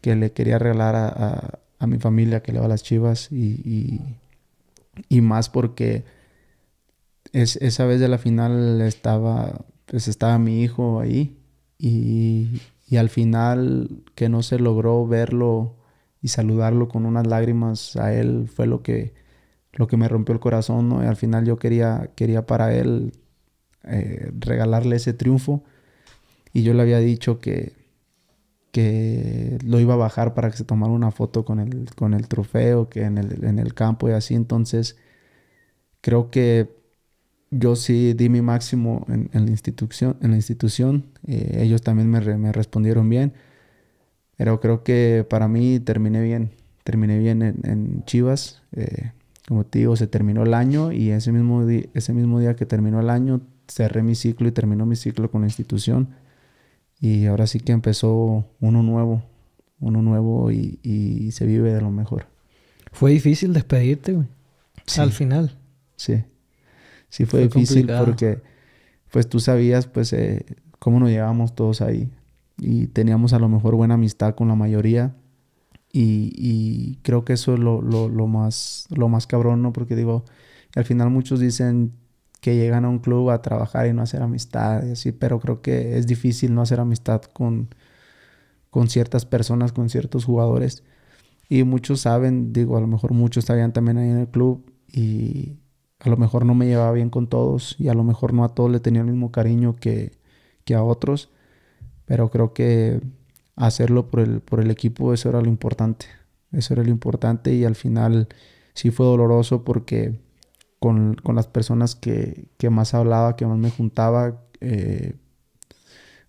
que le quería regalar a, a, mi familia que le va a las Chivas y, y más porque es, esa vez de la final estaba, pues estaba mi hijo ahí y, al final que no se logró verlo y saludarlo con unas lágrimas a él fue lo que, lo que me rompió el corazón, al final yo quería, quería para él eh, regalarle ese triunfo y yo le había dicho que, que lo iba a bajar para que se tomara una foto con el, con el trofeo, que en el, en el campo y así, entonces creo que yo sí di mi máximo en, la institución. En la institución. Eh, ellos también me, respondieron bien. Pero creo que para mí terminé bien. Terminé bien en, Chivas. Eh, como te digo, se terminó el año y ese mismo, ese mismo día que terminó el año cerré mi ciclo y terminó mi ciclo con la institución. Y ahora sí que empezó uno nuevo, uno nuevo y, se vive de lo mejor. Fue difícil despedirte, güey. Al final. Sí sí fue, difícil porque pues tú sabías pues eh, cómo nos llevábamos todos ahí y teníamos a lo mejor buena amistad con la mayoría y, y creo que eso es lo, más, lo más cabrón, ¿no? Porque digo, al final muchos dicen que llegan a un club a trabajar y no hacer amistad y así, pero creo que es difícil no hacer amistad con, con ciertas personas, con ciertos jugadores. Y muchos saben, digo, a lo mejor muchos estarían también ahí en el club y a lo mejor no me llevaba bien con todos y a lo mejor no a todos le tenía el mismo cariño que, que a otros, pero creo que hacerlo por el, por el equipo, eso era lo importante. Eso era lo importante y al final sí fue doloroso porque con, las personas que, más hablaba, que más me juntaba, eh,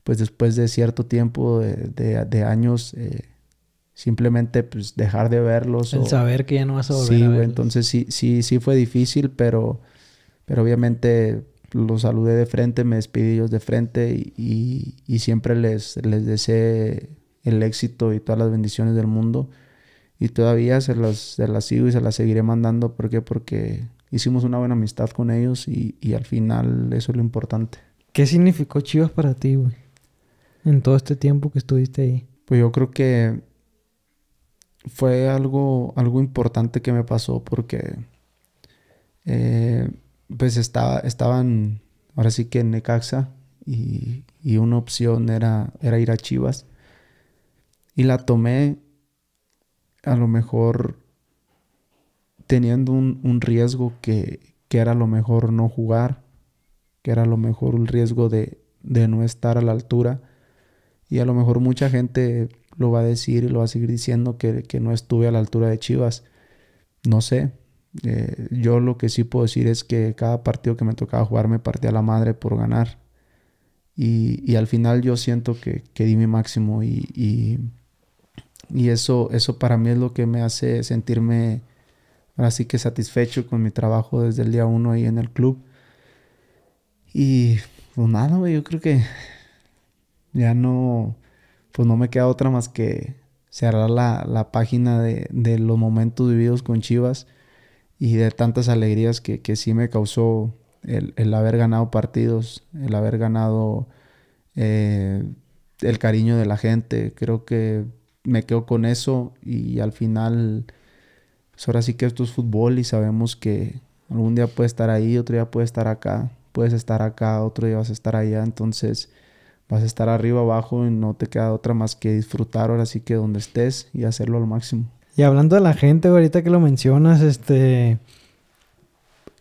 pues después de cierto tiempo, de, de, años, eh, simplemente pues dejar de verlos. El saber que ya no vas a volver. Sí, güey, entonces sí, sí, fue difícil, pero, pero obviamente los saludé de frente, me despedí ellos de frente y, siempre les, les deseé el éxito y todas las bendiciones del mundo. Y todavía se las, se las sigo y se las seguiré mandando. ¿Por Porque hicimos una buena amistad con ellos y, y al final eso es lo importante. ¿Qué significó Chivas para ti, güey? En todo este tiempo que estuviste ahí. Pues yo creo que fue algo, algo importante que me pasó porque eh, pues estaba, estaban ahora sí que en Necaxa y, y, una opción era, era ir a Chivas y la tomé a lo mejor teniendo un, un riesgo que, que, era lo mejor no jugar, que era lo mejor un riesgo de, de no estar a la altura. Y a lo mejor mucha gente lo va a decir y lo va a seguir diciendo que, no estuve a la altura de Chivas. No sé. Eh, yo lo que sí puedo decir es que cada partido que me tocaba jugar me partía la madre por ganar. Y, al final yo siento que, que di mi máximo y, y, eso, eso para mí es lo que me hace sentirme así que satisfecho con mi trabajo desde el día uno ahí en el club. Y pues nada, yo creo que ya no, pues no me queda otra más que cerrar la, página de, los momentos vividos con Chivas y de tantas alegrías que, sí me causó el, haber ganado partidos, el haber ganado eh, el cariño de la gente. Creo que me quedo con eso y al final, pues ahora sí que esto es fútbol y sabemos que algún día puede estar ahí, otro día puede estar acá, puedes estar acá, otro día vas a estar allá, entonces vas a estar arriba, abajo y no te queda otra más que disfrutar ahora sí que donde estés y hacerlo al máximo. Y hablando de la gente, ahorita que lo mencionas, este...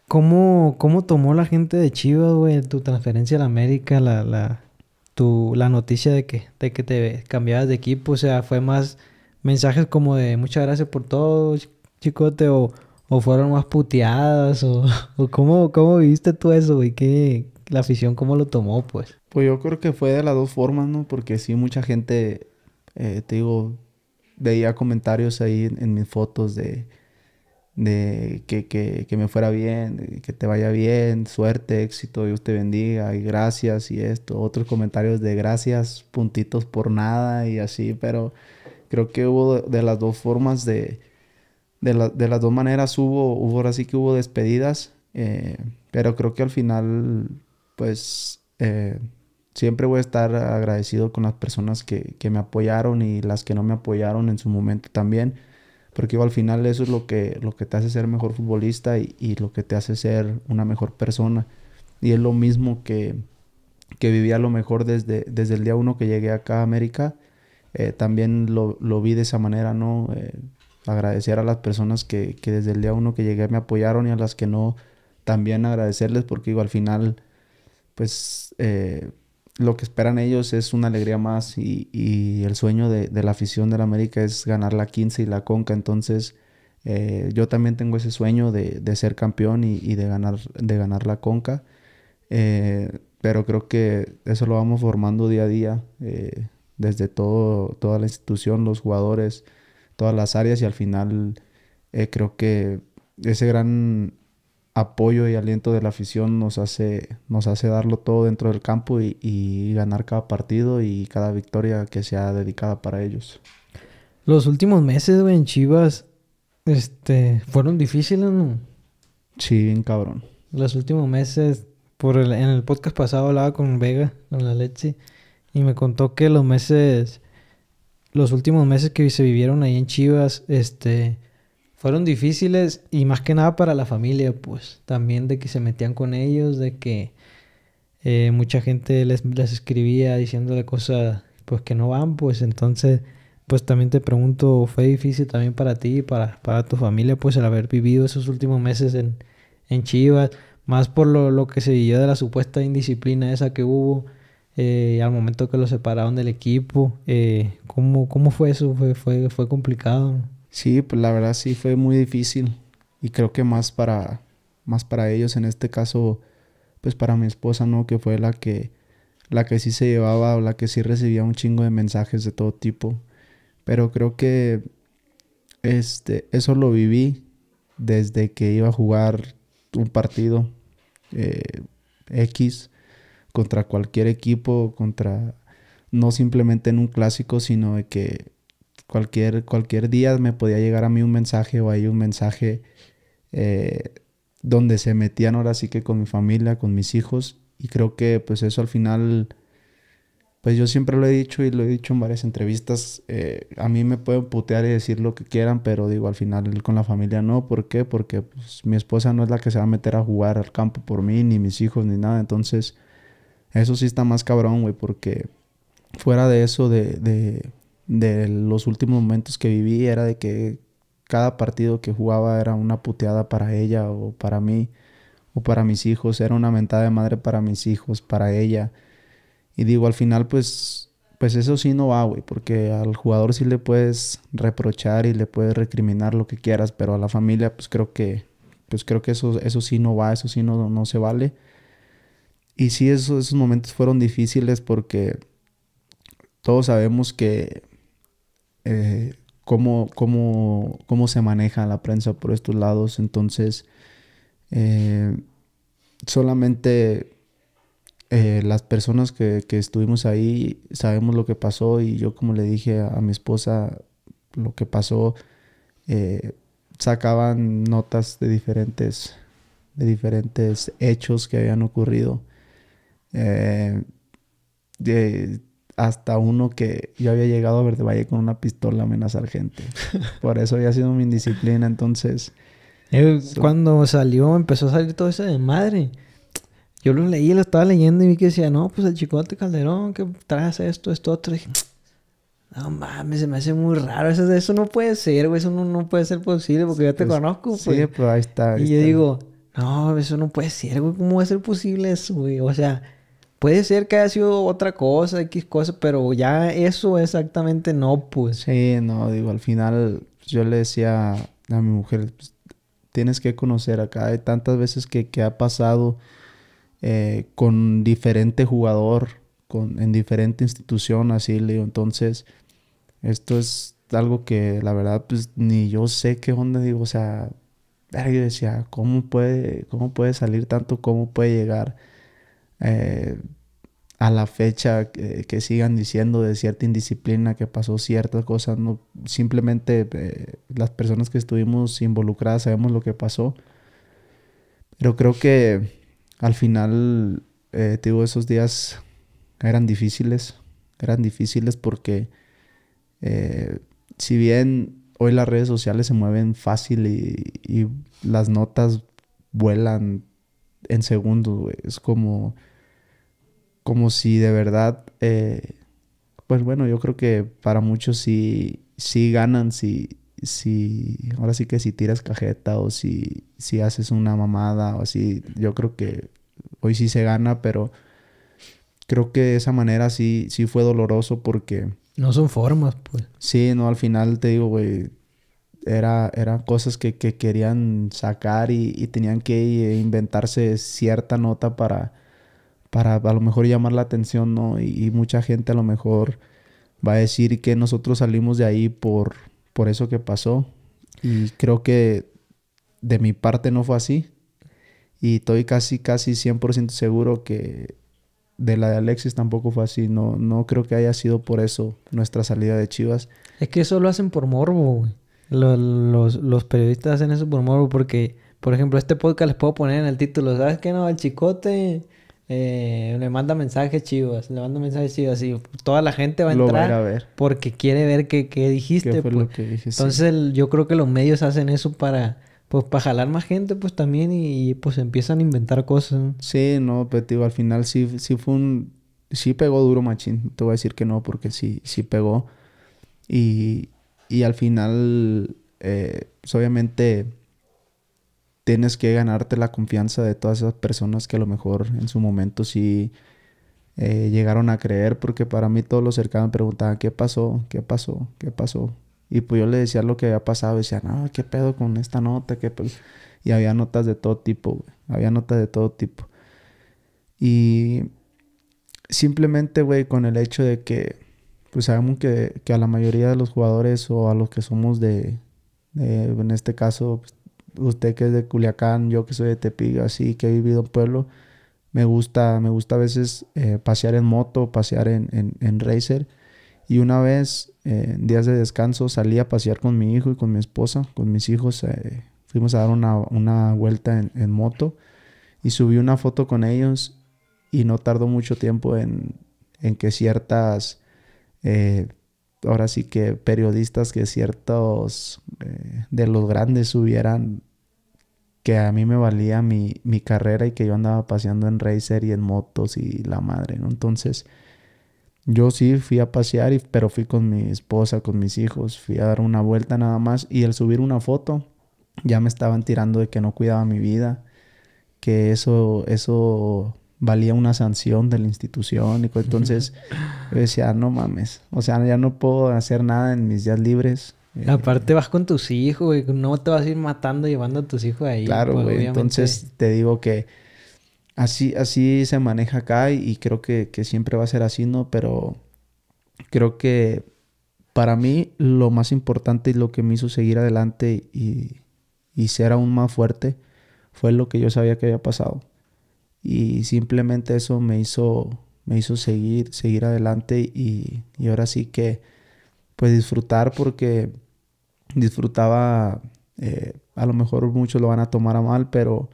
¿Cómo, cómo tomó la gente de Chivas, güey, tu transferencia a la América, la, noticia de que, de que te cambiabas de equipo? O sea, ¿fue más mensajes como de muchas gracias por todo, chicote? ¿O, fueron más puteadas? ¿O, cómo, cómo viviste tú eso, güey? ¿Qué, la afición cómo lo tomó, pues. Pues yo creo que fue de las dos formas, ¿no? Porque sí, mucha gente, eh, te digo, veía comentarios ahí en, mis fotos de, de que, me fuera bien, que te vaya bien, suerte, éxito, Dios te bendiga, y gracias y esto. Otros comentarios de gracias, puntitos por nada y así, pero creo que hubo de, las dos formas de... De, las dos maneras hubo, hubo ahora sí que hubo despedidas, eh, pero creo que al final pues eh, siempre voy a estar agradecido con las personas que, me apoyaron y las que no me apoyaron en su momento también, porque al final eso es lo que, lo que te hace ser mejor futbolista y, lo que te hace ser una mejor persona. Y es lo mismo que, que viví a lo mejor desde, desde el día uno que llegué acá a América, eh, también lo, lo, vi de esa manera, ¿no? Eh, agradecer a las personas que, desde el día uno que llegué me apoyaron y a las que no, también agradecerles porque digo, al final pues eh, lo que esperan ellos es una alegría más y, el sueño de, la afición de la América es ganar la 15 y la Conca. Entonces, eh, yo también tengo ese sueño de, ser campeón y, de, ganar, de ganar la Conca. Eh, pero creo que eso lo vamos formando día a día, desde toda la institución, los jugadores, todas las áreas y al final creo que ese gran apoyo y aliento de la afición nos hace, nos hace darlo todo dentro del campo y, ganar cada partido y cada victoria que sea dedicada para ellos. Los últimos meses, en Chivas, este, fueron difíciles, ¿no? Sí, bien cabrón. Los últimos meses, por el, en el podcast pasado hablaba con Vega, con la Letzi, y me contó que los meses, los últimos meses que se vivieron ahí en Chivas, este, fueron difíciles y más que nada para la familia, pues también de que se metían con ellos, de que eh, mucha gente les, escribía diciéndole cosas pues que no van, pues entonces pues también te pregunto, ¿fue difícil también para ti y para, para tu familia pues el haber vivido esos últimos meses en, Chivas? Más por lo, que se vivió de la supuesta indisciplina esa que hubo eh, al momento que lo separaron del equipo. Eh, ¿cómo, ¿Cómo fue eso? ¿Fue, fue, fue complicado? Sí, pues la verdad sí fue muy difícil y creo que más para, más para ellos, en este caso, pues para mi esposa, ¿no? Que fue la que, la que sí se llevaba o la que sí recibía un chingo de mensajes de todo tipo. Pero creo que este, eso lo viví desde que iba a jugar un partido eh, X contra cualquier equipo, contra no simplemente en un clásico, sino de que cualquier, cualquier día me podía llegar a mí un mensaje o ahí un mensaje eh, donde se metían ahora sí que con mi familia, con mis hijos. Y creo que pues eso al final, pues yo siempre lo he dicho y lo he dicho en varias entrevistas, eh, a mí me pueden putear y decir lo que quieran, pero digo al final con la familia no. ¿Por qué? Porque pues, mi esposa no es la que se va a meter a jugar al campo por mí, ni mis hijos, ni nada. Entonces, eso sí está más cabrón, güey, porque fuera de eso, de de los últimos momentos que viví era de que cada partido que jugaba era una puteada para ella o para mí o para mis hijos, era una mentada de madre para mis hijos, para ella. Y digo, al final pues pues eso sí no va, güey, porque al jugador sí le puedes reprochar y le puedes recriminar lo que quieras, pero a la familia pues creo que pues creo que eso eso sí no va, eso sí no no se vale. Y sí, esos, esos momentos fueron difíciles porque todos sabemos que eh, cómo, se maneja la prensa por estos lados. Entonces, eh, solamente eh, las personas que, estuvimos ahí sabemos lo que pasó y yo como le dije a, mi esposa lo que pasó, sacaban notas de diferentes, de diferentes hechos que habían ocurrido. De, hasta uno que yo había llegado a Verde Valle con una pistola amenazar gente. Por eso había sido mi indisciplina, entonces... Cuando salió, empezó a salir todo eso de madre. Yo lo leí, lo estaba leyendo y vi que decía, no, pues el chicote Calderón, que traes esto, esto, otro. no mames, se me hace muy raro. Eso, eso no puede ser, güey. Eso no, no, puede ser posible porque yo te conozco, güey. Sí, pues". pero ahí está. y yo digo, no, eso no puede ser, güey. ¿Cómo va a ser posible eso, güey? O sea, Puede ser que haya sido otra cosa, X cosa, pero ya eso exactamente no, pues. Sí, no, digo, al final pues, yo le decía a mi mujer, pues, tienes que conocer acá, hay tantas veces que, ha pasado eh, con diferente jugador, con, en diferente institución, así le digo, entonces, esto es algo que la verdad, pues ni yo sé qué onda, digo, o sea, yo decía, ¿cómo puede, cómo puede salir tanto, cómo puede llegar? Eh, a la fecha que, sigan diciendo de cierta indisciplina, que pasó ciertas cosas, no, simplemente eh, las personas que estuvimos involucradas sabemos lo que pasó. Pero creo que al final, eh, digo, esos días eran difíciles, eran difíciles porque si bien hoy las redes sociales se mueven fácil y, y las notas vuelan en segundos, Es como como si de verdad, eh, pues bueno, yo creo que para muchos sí, sí ganan, si, sí, ahora sí que si tiras cajeta o si, si haces una mamada o así, yo creo que hoy sí se gana, pero creo que de esa manera sí, sí fue doloroso porque... No son formas, pues. Sí, no, al final te digo, güey, era, eran cosas que, querían sacar y, tenían que eh, inventarse cierta nota para para a lo mejor llamar la atención, ¿no? Y, mucha gente a lo mejor va a decir que nosotros salimos de ahí por, por eso que pasó. Y creo que de mi parte no fue así. Y estoy casi, casi 100% seguro que de la de Alexis tampoco fue así. No, no creo que haya sido por eso nuestra salida de Chivas. Es que eso lo hacen por morbo, Los, los, los periodistas hacen eso por morbo porque, por ejemplo, este podcast les puedo poner en el título, ¿sabes qué? No, el chicote eh, le manda mensajes chivas, le manda mensajes chivas y toda la gente va a entrar a ver. porque quiere ver qué, qué dijiste. Pues. Entonces yo creo que los medios hacen eso para, pues, para jalar más gente pues también y, pues empiezan a inventar cosas. Sí, no, pero al final sí, fue un... Sí pegó duro machín, te voy a decir que no porque sí, sí pegó y, y al final, eh, pues, obviamente tienes que ganarte la confianza de todas esas personas que a lo mejor en su momento sí eh, llegaron a creer, porque para mí todos los cercanos me preguntaban, ¿qué pasó? ¿Qué pasó? ¿Qué pasó? Y pues yo le decía lo que había pasado, y decía, no, ¿qué pedo con esta nota? ¿Qué pedo? Pues? Y había notas de todo tipo, güey. Había notas de todo tipo. Y simplemente, güey, con el hecho de que, pues sabemos que, a la mayoría de los jugadores o a los que somos de, de en este caso, pues, usted que es de Culiacán, yo que soy de Tepiga, así que he vivido en pueblo, me gusta, me gusta a veces eh, pasear en moto, pasear en, en, racer. Y una vez, eh, en días de descanso, salí a pasear con mi hijo y con mi esposa, con mis hijos. Eh, fuimos a dar una, vuelta en, moto y subí una foto con ellos y no tardó mucho tiempo en, que ciertas, ahora sí que periodistas, que ciertos de los grandes subieran que a mí me valía mi, mi carrera y que yo andaba paseando en racer y en motos y la madre, ¿no? Entonces, yo sí fui a pasear, pero fui con mi esposa, con mis hijos, fui a dar una vuelta nada más y al subir una foto ya me estaban tirando de que no cuidaba mi vida, que eso, eso valía una sanción de la institución. Y entonces yo decía, no mames, o sea, ya no puedo hacer nada en mis días libres, Aparte vas con tus hijos, güey. No te vas a ir matando llevando a tus hijos ahí. Claro, pues, Entonces te digo que así, así se maneja acá y, creo que, siempre va a ser así, ¿no? Pero creo que para mí lo más importante y lo que me hizo seguir adelante y, ser aún más fuerte fue lo que yo sabía que había pasado. Y simplemente eso me hizo, me hizo seguir, seguir adelante y, y ahora sí que pues disfrutar porque disfrutaba, eh, a lo mejor muchos lo van a tomar a mal, pero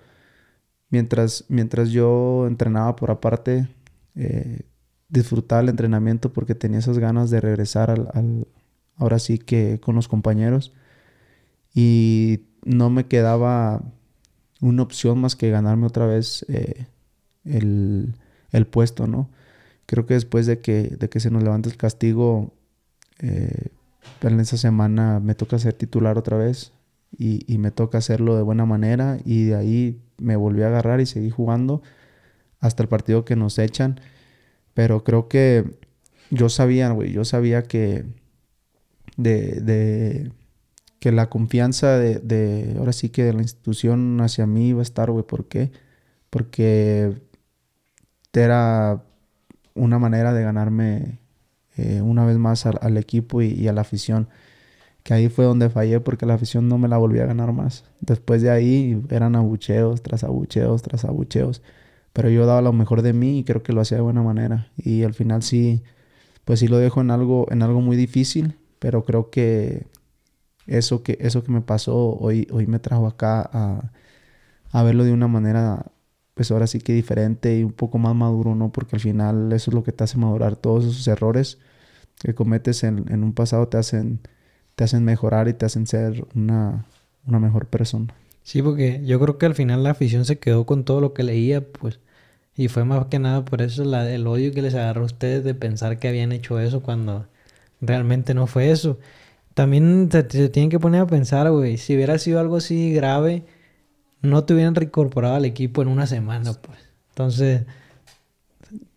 mientras, mientras yo entrenaba por aparte, eh, disfrutaba el entrenamiento porque tenía esas ganas de regresar al, ahora sí que con los compañeros y no me quedaba una opción más que ganarme otra vez eh, el, puesto, ¿no? Creo que después de que, de que se nos levante el castigo, pero en esa semana me toca ser titular otra vez y, me toca hacerlo de buena manera y de ahí me volví a agarrar y seguí jugando hasta el partido que nos echan. Pero creo que yo sabía, güey, yo sabía que de, que la confianza de, de, ahora sí que de la institución hacia mí iba a estar, güey, ¿por qué? Porque era una manera de ganarme eh, una vez más al, equipo y, a la afición. Que ahí fue donde fallé porque la afición no me la volví a ganar más. Después de ahí eran abucheos tras abucheos tras abucheos. Pero yo daba lo mejor de mí y creo que lo hacía de buena manera. Y al final sí, pues sí lo dejo en algo, en algo muy difícil. Pero creo que eso que, eso que me pasó hoy, hoy me trajo acá a, a verlo de una manera pues ahora sí que diferente y un poco más maduro, ¿no? Porque al final eso es lo que te hace madurar. Todos esos errores que cometes en, un pasado te hacen, te hacen mejorar y te hacen ser una, mejor persona. Sí, porque yo creo que al final la afición se quedó con todo lo que leía, pues. Y fue más que nada por eso el odio que les agarró a ustedes de pensar que habían hecho eso cuando realmente no fue eso. También se, tienen que poner a pensar, güey, si hubiera sido algo así grave, no te hubieran reincorporado al equipo en una semana, pues. Entonces,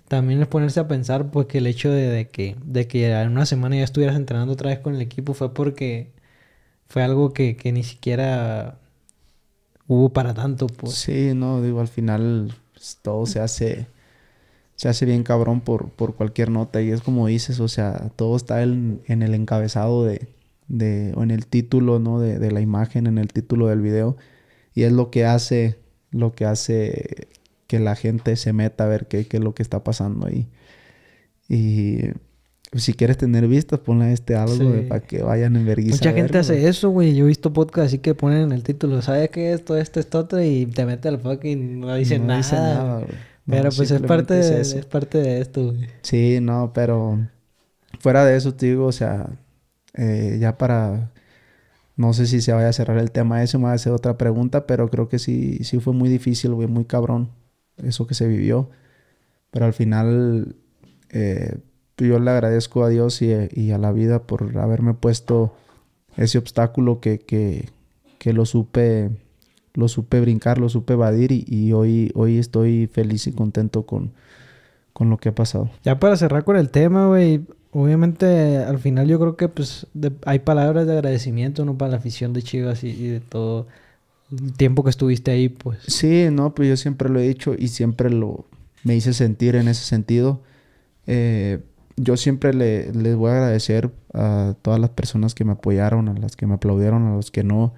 también es ponerse a pensar, pues, que el hecho de, que, de que en una semana ya estuvieras entrenando otra vez con el equipo fue porque fue algo que, ni siquiera hubo para tanto, pues. Sí, no, digo, al final pues, todo se hace se hace bien cabrón por, por cualquier nota. Y es como dices, o sea, todo está en, el encabezado de, o en el título, ¿no? De, de, la imagen, en el título del video. Y es lo que hace, lo que hace que la gente se meta a ver qué, qué es lo que está pasando ahí. Y pues, si quieres tener vistas, ponle este algo para que vayan en vergüenza. Mucha gente hace eso, güey. Yo he visto podcast así que ponen en el título, ¿sabes qué? Esto, esto, esto, y te mete al fucking, no dice no nada. nada Pero pues es parte, de, parte de esto, güey. Sí, no, pero fuera de eso, te digo, o sea, eh, ya para no sé si se vaya a cerrar el tema ese, me va a hacer otra pregunta, pero creo que sí, sí fue muy difícil, güey, muy cabrón eso que se vivió. Pero al final eh, yo le agradezco a Dios y, a la vida por haberme puesto ese obstáculo que, lo supe lo supe brincar, lo supe evadir y, hoy, hoy estoy feliz y contento con, con lo que ha pasado. Ya para cerrar con el tema, güey, Obviamente, al final yo creo que pues hay palabras de agradecimiento, ¿no? Para la afición de Chivas y, de todo el tiempo que estuviste ahí, pues. Sí, no, pues yo siempre lo he dicho y siempre lo me hice sentir en ese sentido. Eh, yo siempre le, les voy a agradecer a todas las personas que me apoyaron, a las que me aplaudieron, a los que no,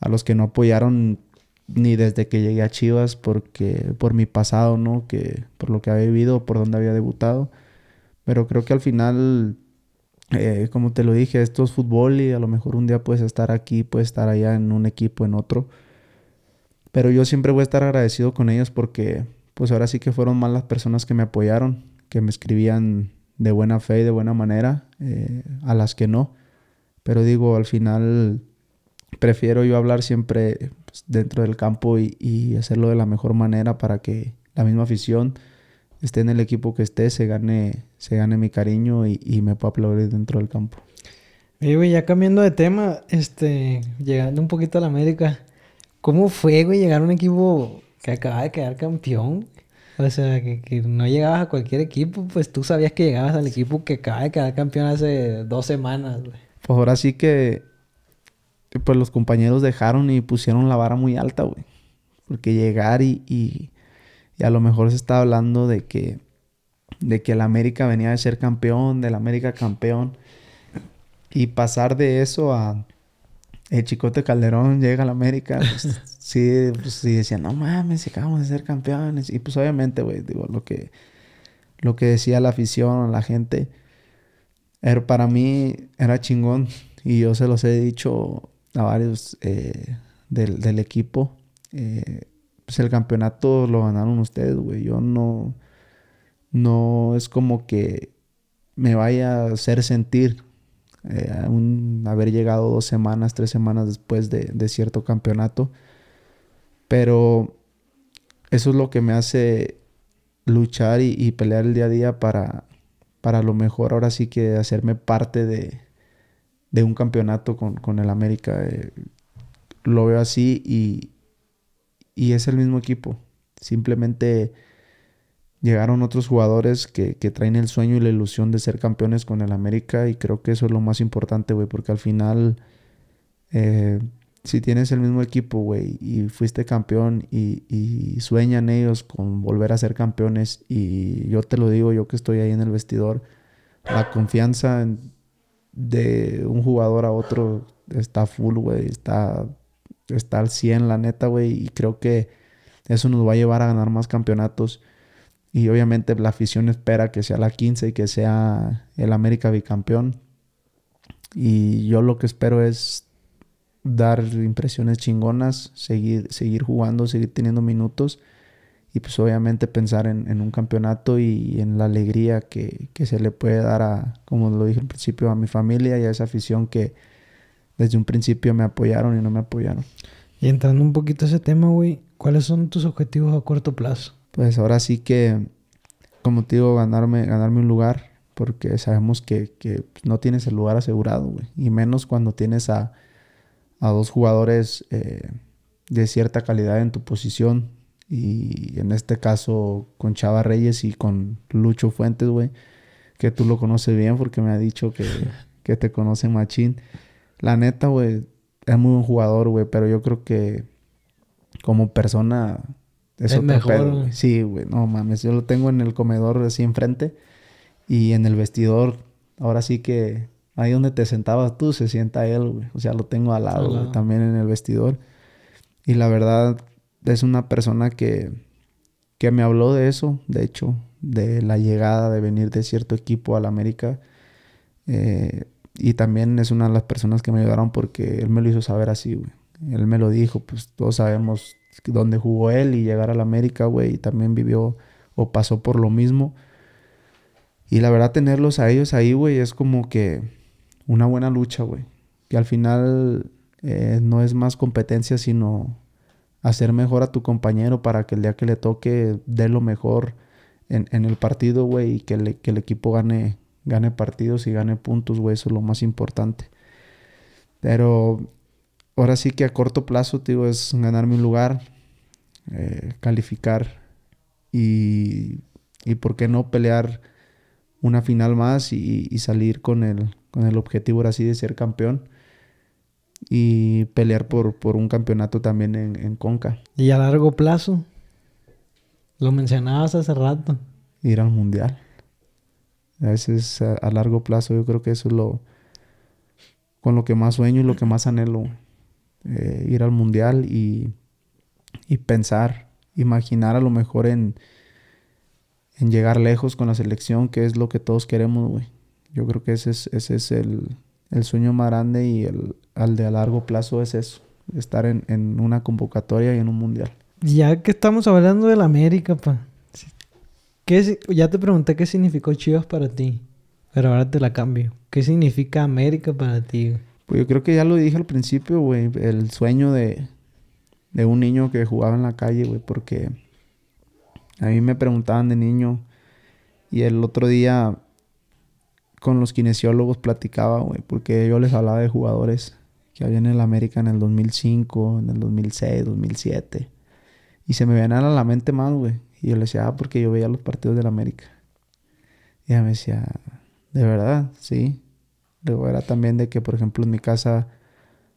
a los que no apoyaron ni desde que llegué a Chivas porque por mi pasado, ¿no? Que por lo que había vivido, por donde había debutado. Pero creo que al final, eh, como te lo dije, esto es fútbol y a lo mejor un día puedes estar aquí, puedes estar allá en un equipo, en otro. Pero yo siempre voy a estar agradecido con ellos porque pues ahora sí que fueron malas las personas que me apoyaron, que me escribían de buena fe y de buena manera, eh, a las que no. Pero digo, al final prefiero yo hablar siempre pues, dentro del campo y hacerlo de la mejor manera para que la misma afición esté en el equipo que esté, se gane, se gane mi cariño y, me pueda aplaudir dentro del campo. Y ya cambiando de tema, este, llegando un poquito a la América, ¿cómo fue, güey, llegar a un equipo que acaba de quedar campeón? O sea, que, no llegabas a cualquier equipo, pues tú sabías que llegabas al equipo que acaba de quedar campeón hace dos semanas, güey. Pues ahora sí que, pues los compañeros dejaron y pusieron la vara muy alta, güey. Porque llegar y y a lo mejor se está hablando de que, de que el América venía de ser campeón, del América campeón. Y pasar de eso a el Chicote Calderón llega al América, pues, sí, pues, sí decían, no mames, acabamos de ser campeones. Y pues obviamente, güey, digo, lo que, lo que decía la afición, la gente, era, para mí era chingón. Y yo se los he dicho a varios eh, del, del, equipo. Eh, pues el campeonato lo ganaron ustedes, güey. Yo no, no es como que me vaya a hacer sentir eh, haber llegado dos semanas, tres semanas después de, cierto campeonato. Pero eso es lo que me hace luchar y, pelear el día a día para, para lo mejor ahora sí que hacerme parte de, de un campeonato con, el América. Eh, lo veo así y, y es el mismo equipo. Simplemente llegaron otros jugadores que, traen el sueño y la ilusión de ser campeones con el América y creo que eso es lo más importante, güey, porque al final, eh, si tienes el mismo equipo, güey, y fuiste campeón y, y, sueñan ellos con volver a ser campeones y yo te lo digo, yo que estoy ahí en el vestidor, la confianza de un jugador a otro está full, güey, está está al 100, la neta, güey. Y creo que eso nos va a llevar a ganar más campeonatos. Y obviamente la afición espera que sea la 15 y que sea el América bicampeón. Y yo lo que espero es dar impresiones chingonas, seguir, seguir jugando, seguir teniendo minutos. Y pues obviamente pensar en, un campeonato y en la alegría que, se le puede dar a, como lo dije al principio, a mi familia y a esa afición que, desde un principio me apoyaron y no me apoyaron. Y entrando un poquito a ese tema, güey, ¿cuáles son tus objetivos a corto plazo? Pues ahora sí que, como te digo, ganarme, ganarme un lugar, porque sabemos que, no tienes el lugar asegurado, güey. Y menos cuando tienes a, dos jugadores eh, de cierta calidad en tu posición. Y en este caso con Chava Reyes y con Lucho Fuentes, güey, que tú lo conoces bien porque me ha dicho que, que te conoce machín. La neta, güey, es muy buen jugador, güey, pero yo creo que como persona es, mejor, Sí, güey, no mames, yo lo tengo en el comedor así enfrente y en el vestidor, ahora sí que ahí donde te sentabas tú se sienta él, güey. O sea, lo tengo al lado, también en el vestidor. Y la verdad es una persona que que me habló de eso, de hecho, de la llegada de venir de cierto equipo al América. Eh, y también es una de las personas que me ayudaron porque él me lo hizo saber así, güey. Él me lo dijo, pues todos sabemos dónde jugó él y llegar a la América, güey. Y también vivió o pasó por lo mismo. Y la verdad, tenerlos a ellos ahí, güey, es como que una buena lucha, güey. Que al final eh, no es más competencia, sino hacer mejor a tu compañero para que el día que le toque dé lo mejor en, el partido, güey, y que el equipo gane gane partidos y gane puntos, güey, eso es lo más importante. Pero ahora sí que a corto plazo, tío, es ganarme un lugar, eh, calificar y, ¿por qué no pelear una final más y, salir con el, con el objetivo ahora sí de ser campeón? Y pelear por, por un campeonato también en Conca. ¿Y a largo plazo? Lo mencionabas hace rato. Ir al mundial. A veces a, largo plazo yo creo que eso es lo con lo que más sueño y lo que más anhelo. Eh, ir al mundial y, y, pensar, imaginar a lo mejor en, en llegar lejos con la selección, que es lo que todos queremos, güey. Yo creo que ese es, ese es el, sueño más grande y el al de a largo plazo es eso, estar en, en una convocatoria y en un mundial. Ya que estamos hablando del América, pa ya te pregunté qué significó Chivas para ti, pero ahora te la cambio. ¿Qué significa América para ti? Pues yo creo que ya lo dije al principio, güey. El sueño de, de un niño que jugaba en la calle, güey, porque a mí me preguntaban de niño y el otro día con los kinesiólogos platicaba, güey, porque yo les hablaba de jugadores que habían en el América en el 2005, en el 2006, 2007. Y se me venía a la mente más, güey. Y yo le decía, ah, porque yo veía los partidos del América. Y ella me decía, de verdad, sí. Luego era también de que, por ejemplo, en mi casa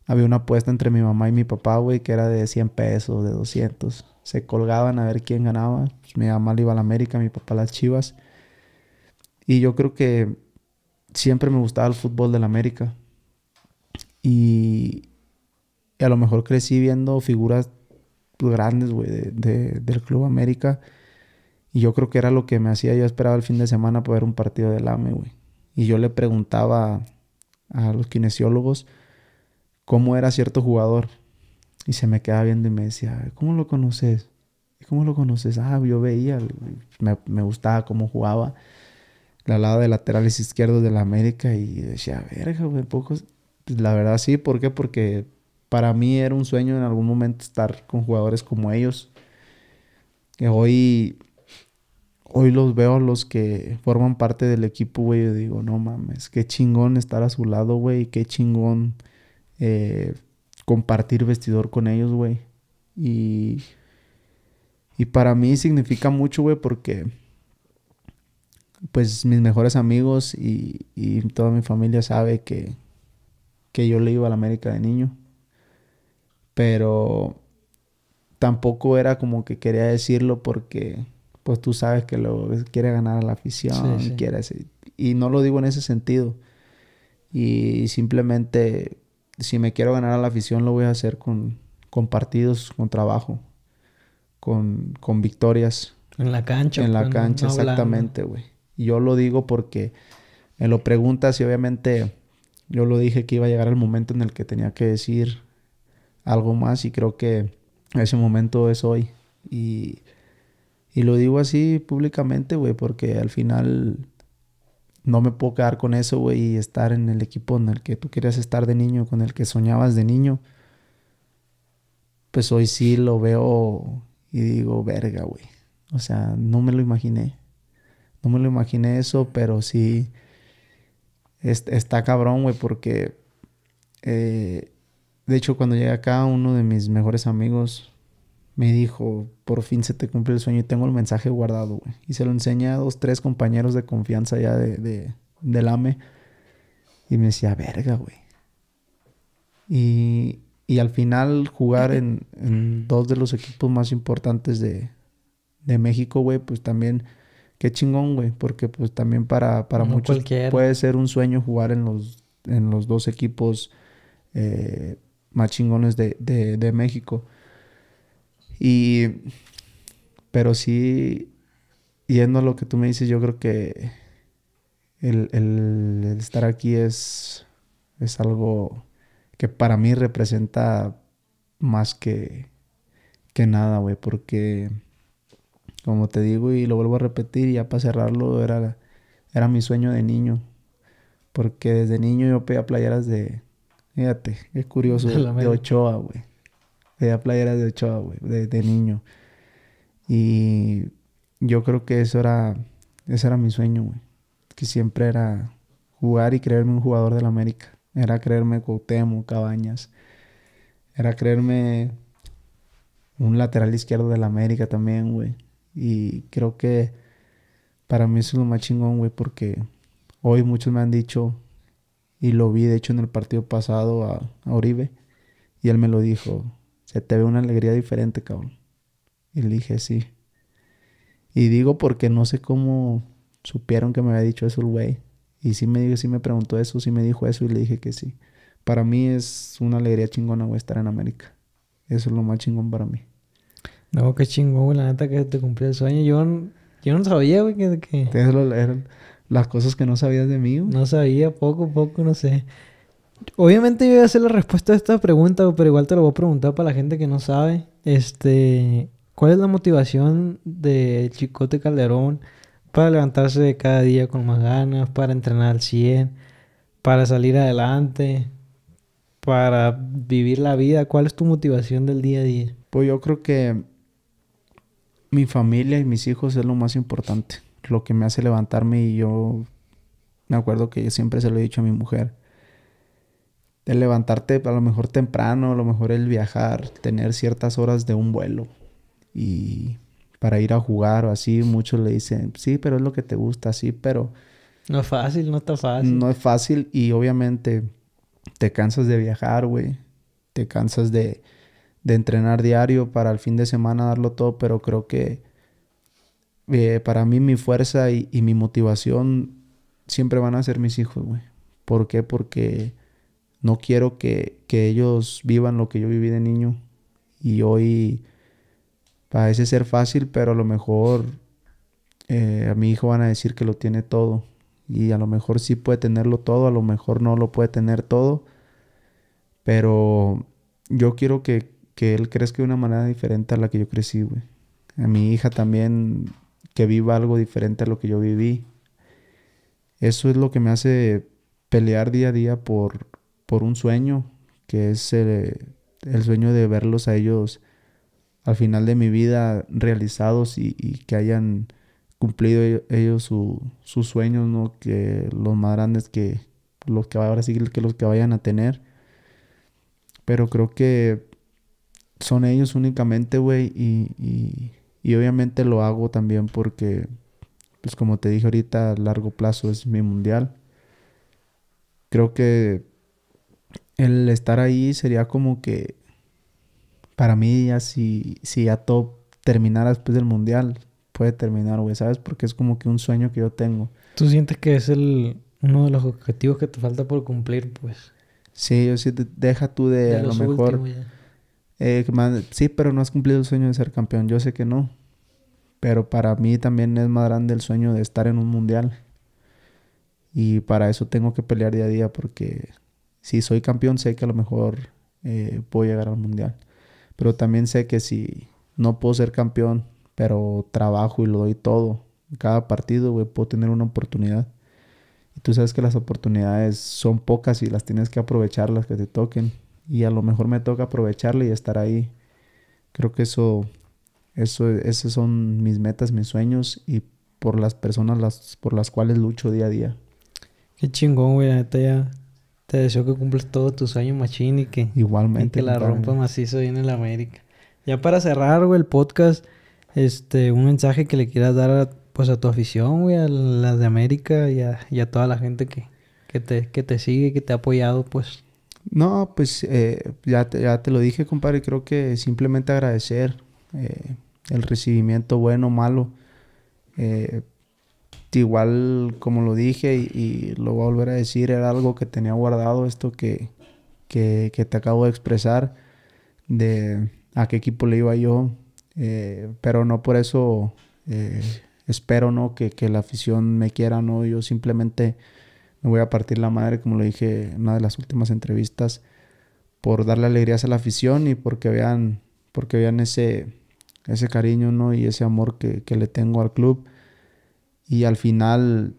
había una apuesta entre mi mamá y mi papá, güey, que era de 100 pesos, de 200. Se colgaban a ver quién ganaba. Pues, mi mamá le iba a la América, mi papá a las Chivas. Y yo creo que siempre me gustaba el fútbol del América. Y, a lo mejor crecí viendo figuras grandes, güey, del Club América y yo creo que era lo que me hacía. Yo esperaba el fin de semana para ver un partido del AME, güey. Y yo le preguntaba a, los kinesiólogos cómo era cierto jugador. Y se me quedaba viendo y me decía, ¿cómo lo conoces? ¿Cómo lo conoces? Ah, yo veía, me, me gustaba cómo jugaba. La lado de laterales izquierdos de la América y decía, verga, güey, pocos. Pues, la verdad sí, ¿por qué? Porque para mí era un sueño en algún momento estar con jugadores como ellos. Que hoy hoy los veo los que forman parte del equipo, güey, yo digo, no mames, qué chingón estar a su lado, güey, qué chingón eh, compartir vestidor con ellos, güey. Y, y para mí significa mucho, güey, porque pues mis mejores amigos y, y, toda mi familia sabe que, que yo le iba a la América de niño. Pero tampoco era como que quería decirlo porque pues tú sabes que lo quiere ganar a la afición, y no lo digo en ese sentido. Y simplemente si me quiero ganar a la afición lo voy a hacer con, con partidos, con trabajo, con, con victorias. En la cancha. En la pues, cancha, exactamente, güey. Yo lo digo porque me lo preguntas y obviamente yo lo dije que iba a llegar el momento en el que tenía que decir algo más y creo que ese momento es hoy. Y y lo digo así públicamente, güey, porque al final no me puedo quedar con eso, güey, y estar en el equipo en el que tú querías estar de niño, con el que soñabas de niño. Pues hoy sí lo veo y digo, verga, güey. O sea, no me lo imaginé. No me lo imaginé eso, pero sí está cabrón, güey, porque eh, de hecho cuando llegué acá, uno de mis mejores amigos, me dijo, por fin se te cumple el sueño y tengo el mensaje guardado, güey. Y se lo enseñé a dos, tres compañeros de confianza ya de, de, del AME. Y me decía, verga, güey. Y, y, al final jugar en, en, dos de los equipos más importantes de, de México, güey, pues también, qué chingón, güey. Porque pues también para, para muchos puede ser un sueño jugar en los, en los dos equipos eh, más chingones de, de México. Y, pero sí, yendo a lo que tú me dices, yo creo que el, el, estar aquí es, es algo que para mí representa más que, que nada, güey, porque como te digo y lo vuelvo a repetir, ya para cerrarlo, era, era mi sueño de niño, porque desde niño yo pedía playeras de, fíjate, es curioso, de Ochoa, güey. Veía playeras de Ochoa, güey, de, niño. Y yo creo que eso era, ese era mi sueño, güey. Que siempre era jugar y creerme un jugador de la América. Era creerme Cuauhtémoc, Cabañas. Era creerme un lateral izquierdo de la América también, güey. Y creo que para mí eso es lo más chingón, güey, porque hoy muchos me han dicho, y lo vi de hecho en el partido pasado a Oribe, y él me lo dijo, se te ve una alegría diferente, cabrón. Y le dije, sí. Y digo porque no sé cómo supieron que me había dicho eso el güey. Y sí me, dijo, sí me preguntó eso, sí me dijo eso y le dije que sí. Para mí es una alegría chingona, güey, estar en América. Eso es lo más chingón para mí. No, qué chingón, güey, la neta que te cumplí el sueño. Yo, yo no sabía, güey, que... las cosas que no sabías de mí, No sabía, poco, poco, no sé. Obviamente yo voy a hacer la respuesta a esta pregunta, pero igual te lo voy a preguntar para la gente que no sabe. Este, ¿Cuál es la motivación de Chicote Calderón para levantarse cada día con más ganas, para entrenar al 100, para salir adelante, para vivir la vida? ¿Cuál es tu motivación del día a día? Pues yo creo que mi familia y mis hijos es lo más importante, lo que me hace levantarme y yo me acuerdo que siempre se lo he dicho a mi mujer el levantarte a lo mejor temprano, a lo mejor el viajar, tener ciertas horas de un vuelo y para ir a jugar o así, muchos le dicen, sí, pero es lo que te gusta, sí, pero... No es fácil, no está fácil. No es fácil y obviamente te cansas de viajar, güey, te cansas de, entrenar diario para el fin de semana darlo todo, pero creo que eh, para mí mi fuerza y, y mi motivación siempre van a ser mis hijos, güey. ¿Por qué? Porque no quiero que, ellos vivan lo que yo viví de niño. Y hoy parece ser fácil, pero a lo mejor eh, a mi hijo van a decir que lo tiene todo. Y a lo mejor sí puede tenerlo todo, a lo mejor no lo puede tener todo. Pero yo quiero que, que él crezca de una manera diferente a la que yo crecí, güey. A mi hija también que viva algo diferente a lo que yo viví. Eso es lo que me hace pelear día a día por, por un sueño, que es el, eh, el sueño de verlos a ellos al final de mi vida realizados y, que hayan cumplido e-, ellos sus sueños, ¿no? Que los más grandes que los que ahora que los que vayan a tener. Pero creo que son ellos únicamente, güey, y, y, y, obviamente lo hago también porque, pues como te dije ahorita, a largo plazo es mi mundial. Creo que el estar ahí sería como que para mí ya si, si ya todo terminara después del mundial, puede terminar, güey, ¿sabes? Porque es como que un sueño que yo tengo. ¿Tú sientes que es el, uno de los objetivos que te falta por cumplir, pues? Sí, yo sí, deja tú de, a lo mejor... Eh, sí, pero no has cumplido el sueño de ser campeón, yo sé que no. Pero para mí también es más grande el sueño de estar en un mundial. Y para eso tengo que pelear día a día porque si soy campeón sé que a lo mejor eh, llegar al mundial. Pero también sé que si no puedo ser campeón, pero trabajo y lo doy todo, cada partido, puedo tener una oportunidad. Y tú sabes que las oportunidades son pocas y las tienes que aprovechar las que te toquen. Y a lo mejor me toca aprovecharla y estar ahí. Creo que eso, eso, esas son mis metas, mis sueños y por las personas las, por las cuales lucho día a día. Qué chingón, güey, ya te deseo que cumples todos tus años, machín, y que... Igualmente. la rompa macizo viene en el América. Ya para cerrar, güey, el podcast, este, un mensaje que le quieras dar, a, pues, a tu afición, güey, a las de América y a, toda la gente que, que, te, sigue, que te ha apoyado, pues. No, pues, eh, ya, te, ya te lo dije, compadre. Creo que simplemente agradecer eh, el recibimiento bueno, malo. Eh, igual como lo dije y, lo voy a volver a decir, era algo que tenía guardado esto que, que, te acabo de expresar de a qué equipo le iba yo, eh, pero no por eso eh, espero no que, la afición me quiera, no, yo simplemente me voy a partir la madre, como lo dije en una de las últimas entrevistas, por darle alegrías a la afición y porque vean, porque vean ese, ese cariño y ese amor que le tengo al club y al final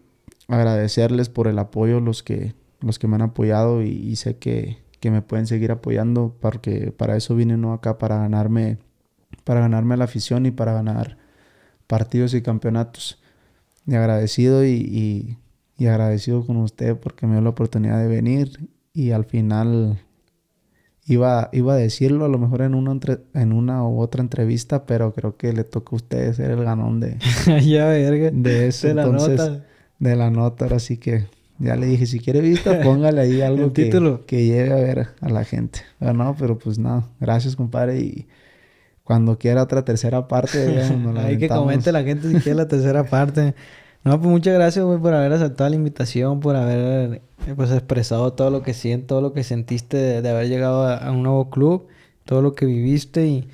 agradecerles por el apoyo, los que, los que me han apoyado y, sé que, me pueden seguir apoyando porque para eso vine no acá, para ganarme, para ganarme la afición y para ganar partidos y campeonatos. Y agradecido y, y agradecido con ustedes porque me dio la oportunidad de venir y al final Iba, iba a decirlo a lo mejor en una, entre, en una u otra entrevista, pero creo que le toca a ustedes ser el ganón de... ya, verga. De eso. De Entonces, nota. De la nota, ahora sí que... Ya le dije, si quiere vista, póngale ahí algo que, título. que lleve a ver a la gente. Pero ah, no, pero pues nada. Gracias, compadre. Y cuando quiera otra tercera parte, ya, nos la Hay que comente la gente si quiere la tercera parte. No, pues muchas gracias, güey, por haber aceptado la invitación, por haber eh, pues expresado todo lo que sientes, todo lo que sentiste de, haber llegado a, un nuevo club, todo lo que viviste y,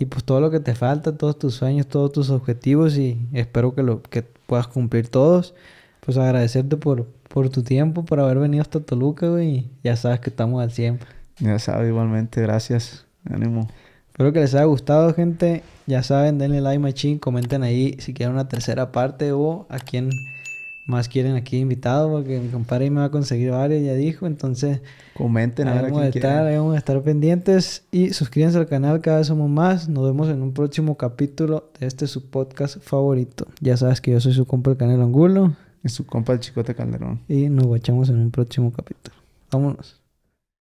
y, pues todo lo que te falta, todos tus sueños, todos tus objetivos y espero que lo que puedas cumplir todos. Pues agradecerte por, por tu tiempo, por haber venido hasta Toluca, güey. Y ya sabes que estamos al siempre. Ya sabes, igualmente, gracias. Ánimo. Espero que les haya gustado, gente. Ya saben, denle like, machín. Comenten ahí si quieren una tercera parte o a quién más quieren aquí invitado, porque mi compadre me va a conseguir varios, ya dijo. Entonces, comenten vamos a estar, vamos a estar pendientes y suscríbanse al canal, cada vez somos más. Nos vemos en un próximo capítulo de este su podcast favorito. Ya sabes que yo soy su compa el Canelo Angulo. Y su compa el Chicote Calderón. Y nos guachamos en un próximo capítulo. Vámonos.